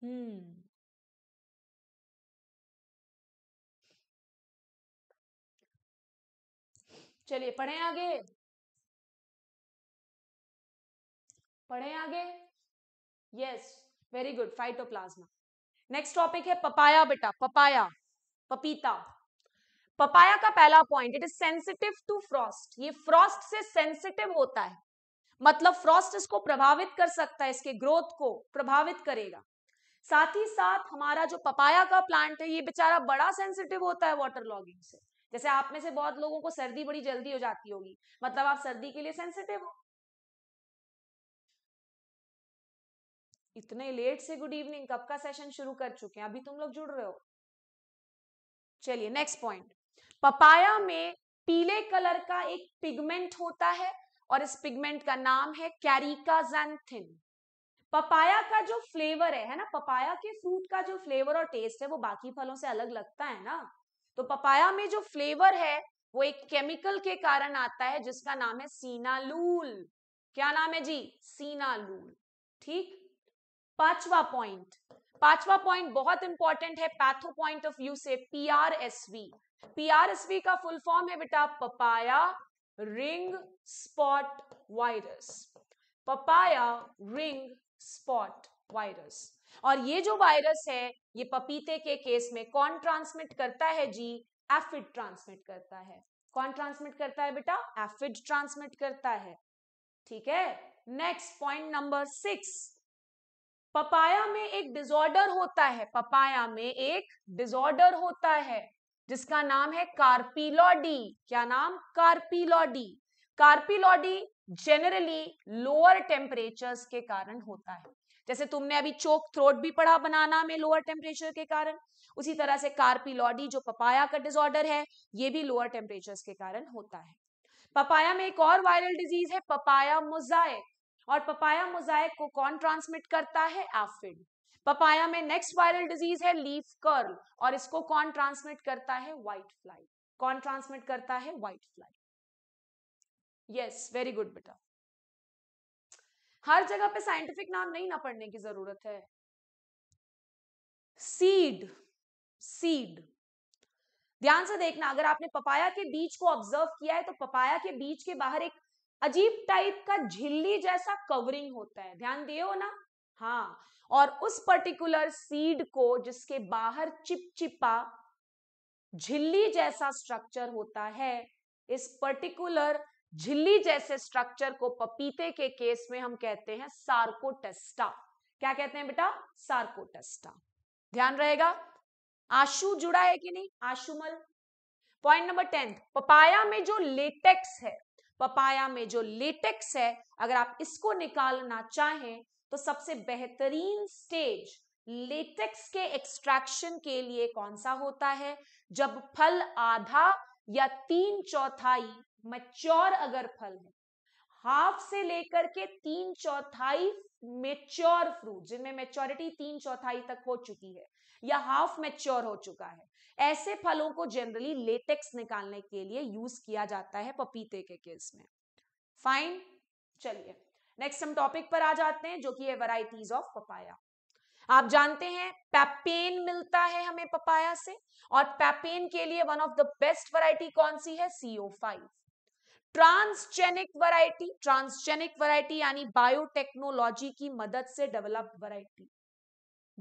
हम्म चलिए पढ़ें आगे पढ़ें आगे yes very good phytoplasma next topic है पपाया बेटा पपाया पपीता पपाया का पहला point it is sensitive to frost ये फ्रॉस्ट से सेंसिटिव होता है मतलब फ्रॉस्ट इसको प्रभावित कर सकता है इसके ग्रोथ को प्रभावित करेगा साथ ही साथ हमारा जो पपाया का प्लांट है ये बेचारा बड़ा सेंसिटिव होता है वाटर लॉगिंग से जैसे आप में से बहुत लोगों को सर्दी बड़ी जल्दी हो जाती होगी मतलब आप सर्दी के लिए सेंसिटिव हो इतने लेट से गुड इवनिंग कब का सेशन शुरू कर चुके हैं अभी तुम लोग जुड़ रहे हो चलिए नेक्स्ट पॉइंट पपाया में पीले कलर का एक पिगमेंट होता है और इस पिगमेंट का नाम है कैरिकाजैंथिन पपाया का जो फ्लेवर है है ना पपाया के फ्रूट का जो फ्लेवर और टेस्ट है वो बाकी फलों से अलग लगता है ना तो पपाया में जो फ्लेवर है वो एक केमिकल के कारण आता है जिसका नाम है सीनालूल क्या नाम है जी सीनालूल ठीक पांचवा पॉइंट पांचवा पॉइंट बहुत इंपॉर्टेंट है पैथो पॉइंट ऑफ व्यू से पीआरएसवी पीआरएसवी का फुल फॉर्म है बेटा papaya ring spot virus papaya ring spot virus और ये जो वायरस है ये पपीते के केस में कौन ट्रांसमिट करता है जी एफिड ट्रांसमिट करता है कौन ट्रांसमिट करता है बेटा एफिड ट्रांसमिट करता है ठीक है next point number six papaya में एक डिसऑर्डर होता है पपाया में एक डिसऑर्डर होता है जिसका नाम है कार्पीलॉडी क्या नाम carpellody carpellody generally lower temperature के कारण होता है जैसे तुमने अभी चोक थ्रोट भी पढ़ा बनाना में लोअर टेम्परेचर के कारण उसी तरह से कार्पीलॉडी जो पपाया का डिसऑर्डर है ये भी लोअर टेम्परेचर के कारण होता है पपाया में एक और वायरल डिजीज है पपाया मोजाइक और पपाया मोजाइक को कौन ट्रांसमिट करता है एफिड पपाया में नेक्स्ट वायरल डिजीज है लीफ कर्ल और इसको कौन ट्रांसमिट करता है व्हाइट फ्लाई कौन ट्रांसमिट करता है white fly yes very good बेटा हर जगह पे साइंटिफिक नाम नहीं ना पढ़ने की जरूरत है सीड सीड ध्यान से देखना अगर आपने पपाया के बीज को ऑब्जर्व किया है तो पपाया के बीज के बाहर एक अजीब टाइप का झिल्ली जैसा कवरिंग होता है ध्यान दिए हो ना हाँ और उस पर्टिकुलर सीड को जिसके बाहर चिपचिपा झिल्ली जैसा स्ट्रक्चर होता है इस पर्टिकुलर झिल्ली जैसे स्ट्रक्चर को पपीते के केस में हम कहते हैं सार्कोटेस्टा क्या कहते हैं बेटा सार्कोटेस्टा ध्यान रहेगा आशु जुड़ा है कि नहीं Ashumal point number tenth papaya में जो लेटेक्स है पपाया में जो लेटेक्स है अगर आप इसको निकालना चाहें तो सबसे बेहतरीन स्टेज लेटेक्स के एक्सट्रैक्शन के लिए कौन सा होता है जब फल आधा या तीन चौथाई मच्योर अगर फल है हाफ से लेकर के तीन चौथाई मेच्योर फ्रूट जिनमें मेच्योरिटी तीन चौथाई तक हो चुकी है या हाफ मेच्योर हो चुका है ऐसे फलों को जनरली लेटेक्स निकालने के लिए यूज किया जाता है पपीते के केस में फाइन चलिए नेक्स्ट हम टॉपिक पर आ जाते हैं जो कि है वैरायटीज ऑफ पपाया आप जानते हैं पैपेन मिलता है हमें पपाया से और पैपेन के लिए one of the best variety कौन सी है CO five transgenic variety transgenic variety यानी बायोटेक्नोलॉजी की मदद से डेवलप्ड वैरायटी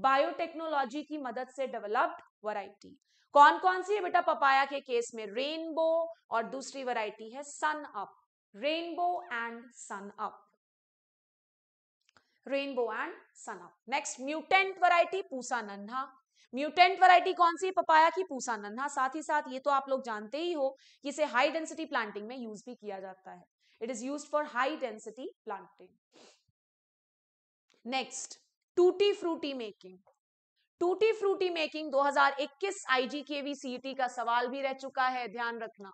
बायोटेक्नोलॉजी की मदद से डेवलप्ड वैरायटी कौन कौन सी है बेटा पपाया के केस में रेनबो और दूसरी वैरायटी है sunup rainbow and sunup rainbow and sunup next mutant variety Pusa Nanha mutant variety कौन सी पपाया की पूसा नन्हा साथ ही साथ ये तो आप लोग जानते ही हो कि इसे हाई डेंसिटी प्लांटिंग में यूज भी किया जाता है it is use for high density planting next tutti frutti making tutti frutti making 2021 IGKV CT का सवाल भी रह चुका है ध्यान रखना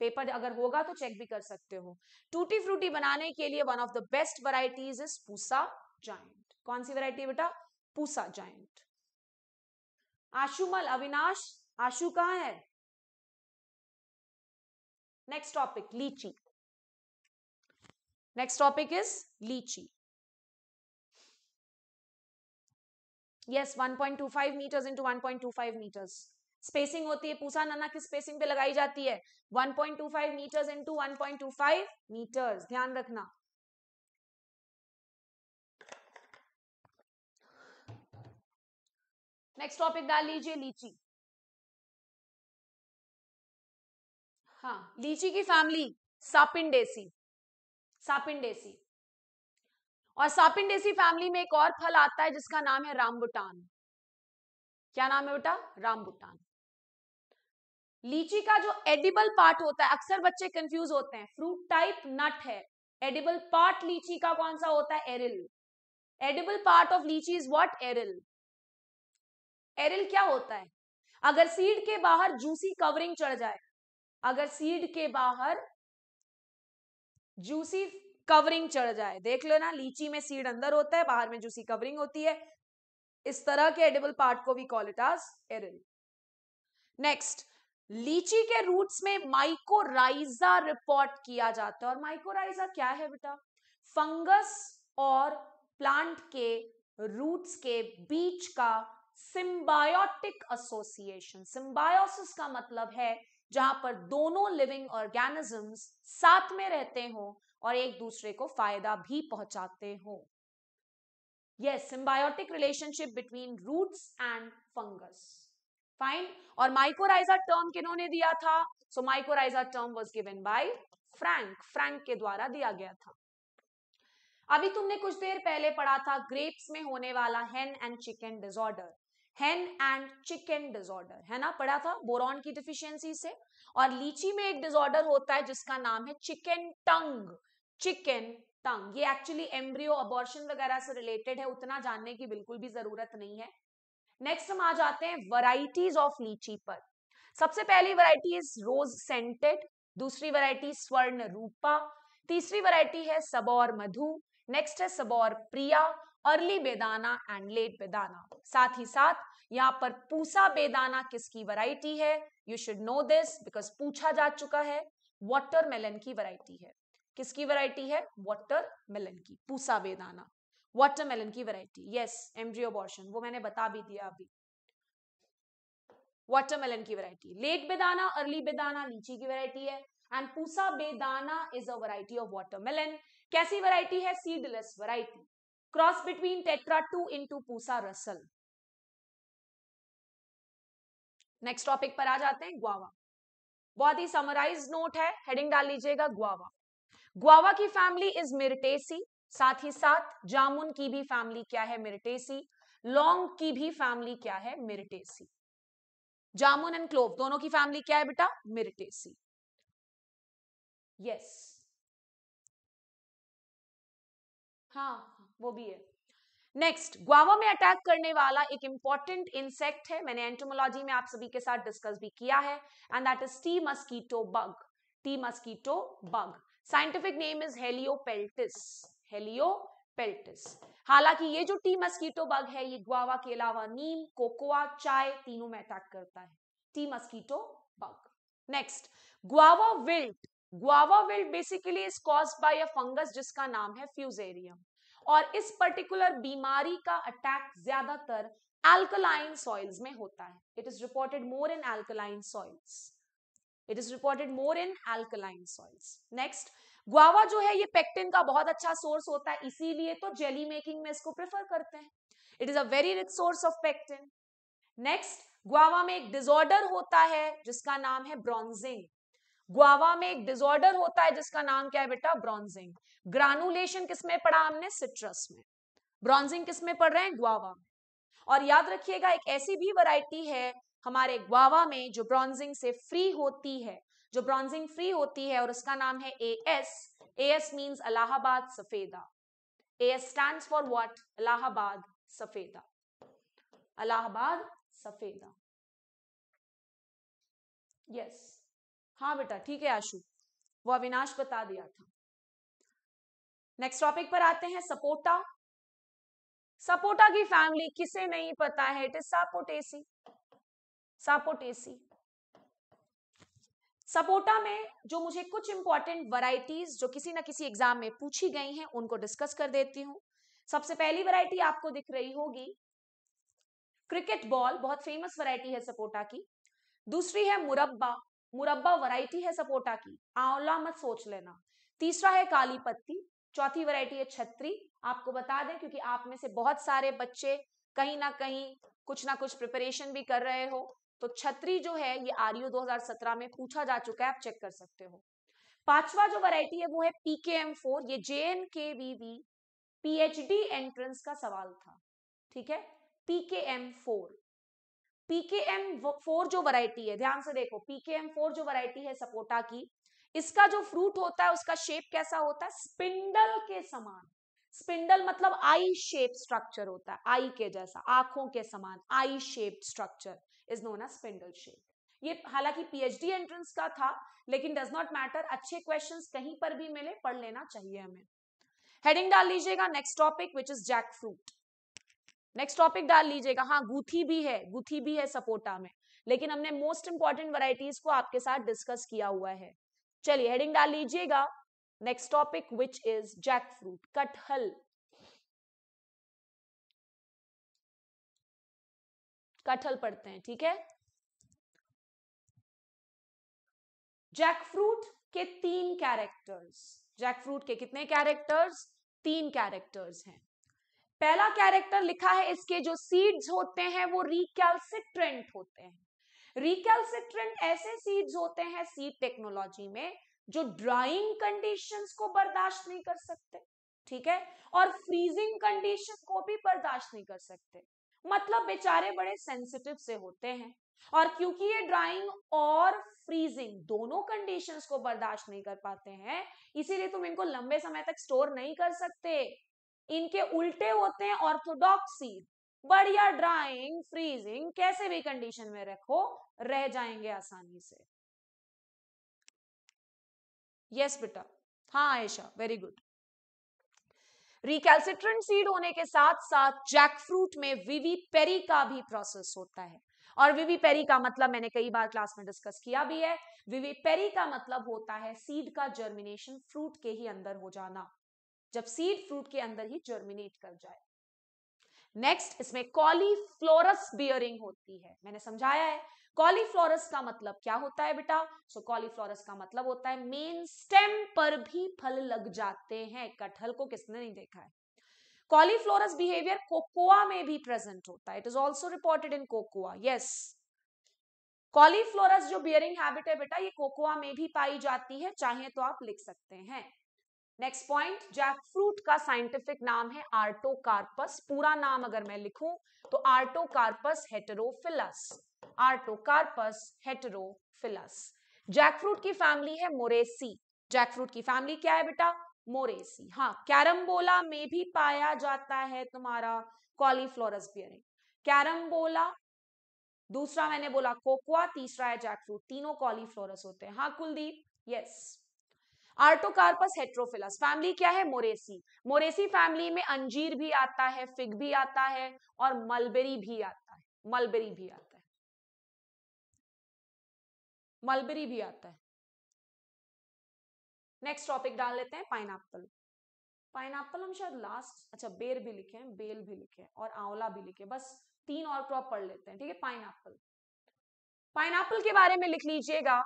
पेपर अगर होगा तो चेक भी कर सकते हो टूटी फ्रूटी बनाने के लिए one of the best varieties is Pusa giant कौन सी वराइटी बेटा पूसा जॉइंट आशुमल अविनाश आशु कहां है next topic litchi next topic is litchi yes 1.25 meters into 1.25 meters spacing होती है पूसा नाना की स्पेसिंग पे लगाई जाती है 1.25 मीटर्स इनटू 1.25 मीटर्स ध्यान रखना नेक्स्ट टॉपिक डाल लीजिए लीची हाँ लीची की फैमिली सापिंडेसी सापिंडेसी और सापिंडेसी फैमिली में एक और फल आता है जिसका नाम है रामबुटान क्या नाम है बेटा रामबुटान लीची का जो एडिबल पार्ट होता है अक्सर बच्चे कंफ्यूज होते हैं फ्रूट टाइप नट है एडिबल पार्ट लीची का कौन सा होता है aril edible part of litchi is what aril aril क्या होता है अगर सीड के बाहर जूसी कवरिंग चढ़ जाए अगर सीड के बाहर जूसी कवरिंग चढ़ जाए देख लेना लीची में सीड अंदर होता है बाहर में जूसी कवरिंग होती है इस तरह के एडिबल पार्ट को भी call it as aril next litchi के रूट्स में माइकोराइजा रिपोर्ट किया जाता है और माइकोराइजा क्या है बेटा फंगस और प्लांट के रूट्स के बीच का सिंबायोटिक एसोसिएशन सिंबायोसिस का मतलब है जहां पर दोनों लिविंग ऑर्गेनिजम्स साथ में रहते हो और एक दूसरे को फायदा भी पहुंचाते हो yes symbiotic relationship between roots and fungus fine और माइकोराइजा टर्म किन्होंने दिया था so mycorrhiza term was given by Frank Frank के द्वारा दिया गया था अभी तुमने कुछ देर पहले पढ़ा था ग्रेप्स में होने वाला hen and chicken disorder hen and chicken disorder है ना पढ़ा था बोरॉन की डिफिशियंसी से और लीची में एक डिसऑर्डर होता है जिसका नाम है चिकन टंग चिकन टंग ये एक्चुअली एम्ब्रियो अबॉर्शन वगैरह से रिलेटेड है उतना जानने की बिल्कुल भी जरूरत नहीं है नेक्स्ट हम आ जाते हैं वराइटीज ऑफ लीची पर सबसे पहली वराइटी इज रोज सेंटेड दूसरी वराइटी स्वर्ण रूपा तीसरी वराइटी है सबौर मधु नेक्स्ट है Sabour Priya early Bedana and late Bedana साथ ही साथ यहाँ पर पूसा बेदाना किसकी वैरायटी है you should know this because पूछा जा चुका है वाटरमेलन की वैरायटी है किसकी वैरायटी है वाटरमेलन की पूसा बेदाना वाटरमेलन की वैरायटी यस एम्ब्रियो बॉर्शन वो मैंने बता भी दिया अभी वाटरमेलन की वैरायटी लेट बेदाना अर्ली बेदाना लीची की वैरायटी है and Pusa Bedana is a variety of watermelon कैसी वैरायटी है seedless variety cross between tetra two into Pusa Rasal next topic पर आ जाते हैं ग्वावा बहुत ही समराइज नोट है हेडिंग डाल लीजिएगा ग्वावा ग्वावा की फैमिली इज मिरटेसी साथ ही साथ जामुन की भी फैमिली क्या है मिरटेसी लौंग की भी फैमिली क्या है मिरटेसी जामुन एंड क्लोव दोनों की फैमिली क्या है बेटा मिरटेसी यस हाँ वो भी है नेक्स्ट ग्वावा में अटैक करने वाला एक इंपॉर्टेंट इंसेक्ट है मैंने एंटोमोलॉजी में आप सभी के साथ डिस्कस भी किया है and that is tea mosquito bug tea mosquito bug scientific name is Helopeltis Helopeltis हालांकि ये जो टी मस्कीटो बग है ये ग्वावा के अलावा नीम कोकोआ चाय तीनों में अटैक करता है tea mosquito bug next guava wilt guava wilt basically is cause by a fungus जिसका नाम है फ्यूजेरियम और इस पर्टिकुलर बीमारी का अटैक ज्यादातर एल्कलाइन सॉइल्स में होता है it is reported more in alkaline soils it is reported more in alkaline soils next guava जो है ये पेक्टिन का बहुत अच्छा सोर्स होता है इसीलिए तो जेली मेकिंग में इसको प्रेफर करते हैं it is a very rich source of pectin next guava में एक डिसऑर्डर होता है जिसका नाम है ब्रॉन्जिंग ग्वावा में एक डिसऑर्डर होता है जिसका नाम क्या है बेटा ब्रॉन्जिंग ग्रानुलेशन किसमें पढ़ा हमने सिट्रस में ब्रॉन्जिंग किसमें पढ़ रहे हैं ग्वावा में और याद रखिएगा एक ऐसी भी वैरायटी है हमारे ग्वावा में जो ब्रॉन्जिंग से फ्री होती है जो ब्रॉन्जिंग फ्री होती है और उसका नाम है A S A S means Allahabad Safeda A S stand for what Allahabad Safeda Allahabad सफेदा यस yes. हाँ बेटा ठीक है आशु वो अविनाश बता दिया था नेक्स्ट टॉपिक पर आते हैं सपोटा सपोटा की फैमिली किसे नहीं पता है it is Sapotaceae Sapotaceae sapota में जो मुझे कुछ इंपॉर्टेंट वराइटीज जो किसी ना किसी एग्जाम में पूछी गई हैं उनको डिस्कस कर देती हूँ सबसे पहली वैरायटी आपको दिख रही होगी क्रिकेट बॉल बहुत फेमस वैरायटी है सपोटा की दूसरी है मुरब्बा मुरब्बा वैरायटी है सपोटा की आंवला मत सोच लेना तीसरा है काली पत्ती चौथी वैरायटी है छत्री आपको बता दें क्योंकि आप में से बहुत सारे बच्चे कहीं ना कहीं कुछ ना कुछ प्रिपरेशन भी कर रहे हो तो छतरी जो है ये आरियो 2017 में पूछा जा चुका है आप चेक कर सकते हो पांचवा जो वैरायटी है वो है पीकेएम फोर ये एन के वीवी पीएचडी एंट्रेंस का सवाल था ठीक है पीकेएम फोर पीकेएम फोर जो वैरायटी है ध्यान से देखो पीकेएम फोर जो वैरायटी है सपोटा की इसका जो फ्रूट होता है उसका शेप कैसा होता है स्पिंडल के समान स्पिंडल मतलब आई शेप स्ट्रक्चर होता है आई के जैसा आंखों के समान eye shape structure is known as spindle shape ये हालांकि पीएचडी एंट्रेंस का था लेकिन डज नॉट मैटर अच्छे क्वेश्चन कहीं पर भी मिले पढ़ लेना चाहिए हमें हेडिंग डाल लीजिएगा next topic which is jackfruit next topic डाल लीजिएगा हाँ गुथी भी है गुथी भी है सपोटा में लेकिन हमने मोस्ट इंपॉर्टेंट वराइटीज को आपके साथ डिस्कस किया हुआ है चलिए हेडिंग डाल लीजिएगा next topic which is jackfruit कटहल कटहल पढ़ते हैं ठीक है जैकफ्रूट के तीन कैरेक्टर्स जैकफ्रूट के कितने कैरेक्टर्स तीन कैरेक्टर्स हैं पहला कैरेक्टर लिखा है इसके जो सीड्स होते हैं वो रिकैल्सिट्रेंट होते हैं रिकैल्सिट्रेंट ऐसे सीड्स होते हैं सीड टेक्नोलॉजी में जो ड्राइंग कंडीशंस को बर्दाश्त नहीं कर सकते ठीक है और फ्रीजिंग कंडीशन को भी बर्दाश्त नहीं कर सकते मतलब बेचारे बड़े सेंसिटिव से होते हैं और क्योंकि ये ड्राइंग और फ्रीजिंग दोनों कंडीशंस को बर्दाश्त नहीं कर पाते हैं इसीलिए तुम इनको लंबे समय तक स्टोर नहीं कर सकते इनके उल्टे होते हैं ऑर्थोडॉक्सी बढ़िया ड्राइंग फ्रीजिंग कैसे भी कंडीशन में रखो रह जाएंगे आसानी से यस बेटा हाँ Ayesha very good recalcitrant seed होने के साथ साथ जैक फ्रूट में विवी पेरी का भी प्रोसेस होता है और विवी पेरी का मतलब मैंने कई बार क्लास में डिस्कस किया भी है विवी पेरी का मतलब होता है सीड का जर्मिनेशन फ्रूट के ही अंदर हो जाना जब सीड फ्रूट के अंदर ही जर्मिनेट कर जाए नेक्स्ट इसमें कॉलीफ्लोरस बियरिंग होती है मैंने समझाया है कॉलीफ्लोरस का मतलब क्या होता है बेटा सो so, कॉलीफ्लोरस का मतलब होता है मेन स्टेम पर भी फल लग जाते हैं कटहल को किसने नहीं देखा है कॉलीफ्लोरस बिहेवियर कोकोआ में भी प्रेजेंट होता है it is also reported in cocoa yes cauliflorous जो बियरिंग हैबिट है बेटा ये कोकोआ में भी पाई जाती है चाहे तो आप लिख सकते हैं नेक्स्ट पॉइंट जैक फ्रूट का साइंटिफिक नाम है आर्टोकार्पस पूरा नाम अगर मैं लिखूं तो Artocarpus heterophyllus Artocarpus heterophyllus jackfruit की फैमिली है मोरेसी जैकफ्रूट की फैमिली क्या है बेटा मोरेसी हाँ कैरम्बोला में भी पाया जाता है तुम्हारा कॉलीफ्लोरस बियरिंग कैरमबोला दूसरा मैंने बोला कोकोआ तीसरा है जैकफ्रूट तीनों कॉलीफ्लोरस होते हैं हाँ Kuldeep yes Artocarpus heterophyllus family क्या है मोरेसी मोरेसी फैमिली में अंजीर भी आता है फिग भी आता है और मलबेरी भी आता है मलबेरी भी आता है मलबेरी भी आता है नेक्स्ट टॉपिक डाल लेते हैं पाइन एप्पल पाइन एप्पल हम शायद लास्ट अच्छा बेर भी लिखे हैं बेल भी लिखे हैं और आंवला भी लिखे बस तीन और क्रॉप पढ़ लेते हैं ठीक है पाइन एप्पल पाइन एप्पल के बारे में लिख लीजिएगा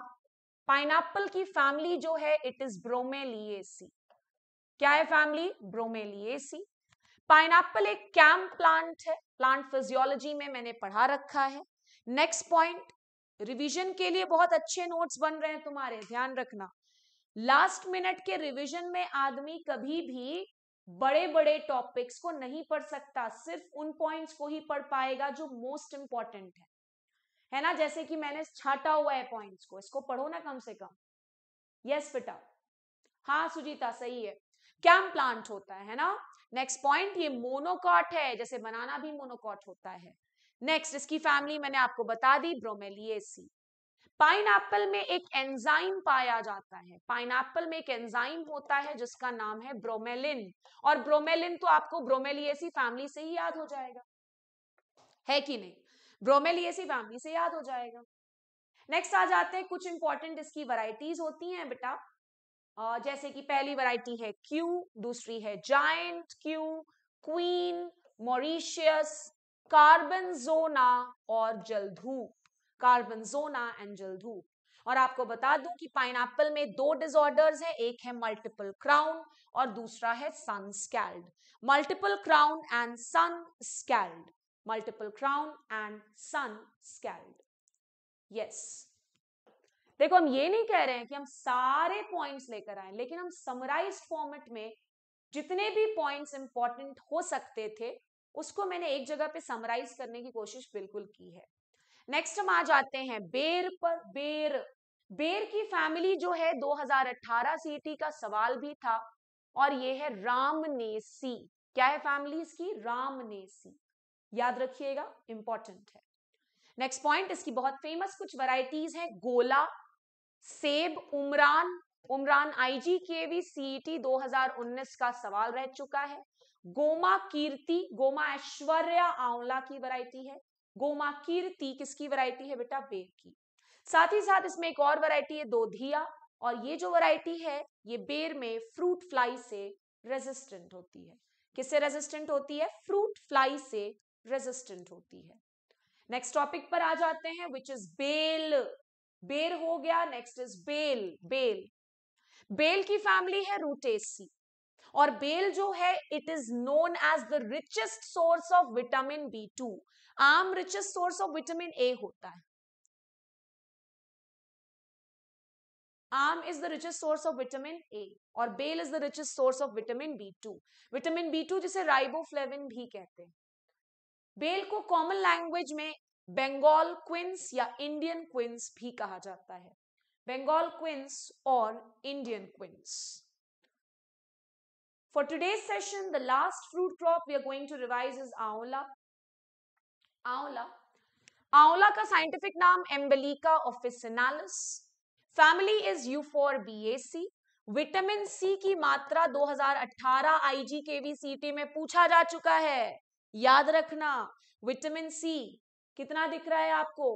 पाइन एप्पल की फैमिली जो है इट इज ब्रोमेलिएसी क्या है फैमिली ब्रोमेलिएसी पाइनएप्पल एक कैम्प प्लांट है प्लांट फिजियोलॉजी में मैंने पढ़ा रखा है नेक्स्ट पॉइंट रिवीजन के लिए बहुत अच्छे नोट्स बन रहे हैं तुम्हारे ध्यान रखना लास्ट मिनट के रिवीजन में आदमी कभी भी बड़े बड़े टॉपिक्स को नहीं पढ़ सकता सिर्फ उन पॉइंट्स को ही पढ़ पाएगा जो मोस्ट इंपॉर्टेंट है है ना जैसे कि मैंने छाटा हुआ है पॉइंट्स को इसको पढ़ो ना कम से कम यस बेटा हाँ सुजीता सही है कैम प्लांट होता है, है ना नेक्स्ट पॉइंट ये मोनोकॉट है जैसे बनाना भी मोनोकॉट होता है नेक्स्ट इसकी फैमिली मैंने आपको बता दी ब्रोमेलिएसी पाइन में एक एंजाइम पाया जाता है पाइन में एक एंजाइम होता है जिसका नाम है ब्रोमेलिन और ब्रोमेलिन तो आपको ब्रोमेलिएसी फैमिली से ही याद हो जाएगा है कि नहीं ब्रोमेलिएसी फैमिली से याद हो जाएगा नेक्स्ट आ जाते हैं कुछ इंपॉर्टेंट इसकी वराइटीज होती हैं बेटा uh, जैसे कि पहली वैरायटी है क्यू दूसरी है जाइंट क्यू क्वीन मॉरिशियस जोना और जलधूप जोना एंड जलधूप और आपको बता दूं कि पाइनएप्पल में दो डिसऑर्डर्स है एक है मल्टीपल क्राउन और दूसरा है sun scald multiple crown and sun scald multiple crown and sun scald yes देखो हम ये नहीं कह रहे हैं कि हम सारे पॉइंट्स लेकर आए लेकिन हम समराइज फॉर्मेट में जितने भी पॉइंट्स इंपॉर्टेंट हो सकते थे उसको मैंने एक जगह पे समराइज करने की कोशिश बिल्कुल की है नेक्स्ट हम आ जाते हैं बेर पर बेर बेर की फैमिली जो है 2018 सीटी e का सवाल भी था और ये है रामनेसी क्या है फैमिली इसकी रामनेसी याद रखिएगा इंपॉर्टेंट है नेक्स्ट पॉइंट इसकी बहुत फेमस कुछ वैरायटीज हैं गोला सेब उमरान उमरान आईजी के भी सीईटी 2019 का सवाल रह चुका है गोमा कीर्ति गोमा ऐश्वर्या आंवला की वैरायटी है गोमा कीर्ति किसकी वैरायटी है बेटा बेर की साथ ही साथ इसमें एक और वैरायटी है दोधिया और ये जो वैरायटी है ये बेर में फ्रूट फ्लाई से रेजिस्टेंट होती है किससे रेजिस्टेंट होती है फ्रूट फ्लाई से रेजिस्टेंट होती है नेक्स्ट टॉपिक पर आ जाते हैं विच इज बेल बेर हो गया नेक्स्ट इज बेल बेल बेल की फैमिली है रूटेसी और बेल जो है it is known as the richest source of vitamin B two आम richest source of vitamin A होता है aam is the richest source of vitamin A और bael is the richest source of vitamin B two vitamin B two जिसे riboflavin भी कहते हैं बेल को कॉमन लैंग्वेज में बंगाल क्विंस या इंडियन क्विंस भी कहा जाता है बंगाल क्विंस और Indian quince For today's session, the last fruit crop we are going to revise is aula aula aula ka scientific नाम Embelica officinalis. Family is Euphorbiaceae. Vitamin C की मात्रा 2018 आईजीकेवी सीटी में पूछा जा चुका है याद रखना विटामिन सी कितना दिख रहा है आपको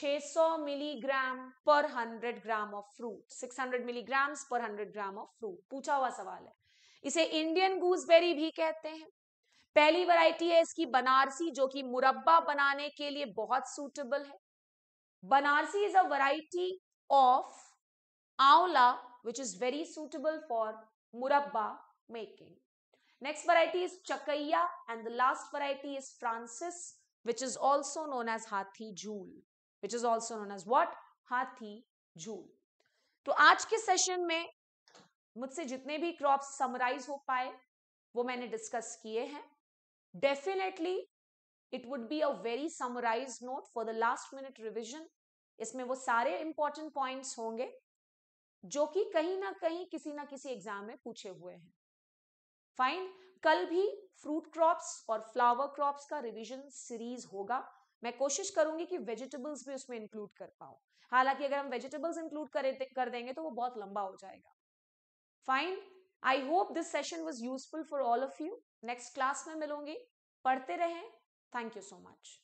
600 मिलीग्राम पर 100 ग्राम ऑफ फ्रूट 600 मिलीग्राम्स पर 100 ग्राम ऑफ फ्रूट पूछा हुआ सवाल है इसे इंडियन गूसबेरी भी कहते हैं पहली वैरायटी है इसकी बनारसी जो कि मुरब्बा बनाने के लिए बहुत सूटेबल है Banarasi is a variety of amla which is very suitable for murabba making next variety is Chakaiya and the last variety is Francis which is also known as Hathi Jhool which is also known as what Hathi Jhool तो आज के session में मुझसे जितने भी crop summarise हो पाए वो मैंने डिस्कस किए हैं definitely it would be a very summarise note for the last minute revision इसमें वो सारे इंपॉर्टेंट पॉइंट्स होंगे जो कि कहीं ना कहीं किसी ना किसी एग्जाम में पूछे हुए हैं फाइन कल भी फ्रूट क्रॉप्स और फ्लावर क्रॉप्स का रिवीजन सीरीज होगा मैं कोशिश करूंगी कि वेजिटेबल्स भी उसमें इंक्लूड कर पाओ हालांकि अगर हम वेजिटेबल्स इंक्लूड कर देंगे तो वो बहुत लंबा हो जाएगा fine I hope this session was useful for all of you next class में मिलूंगी पढ़ते रहें थैंक यू सो मच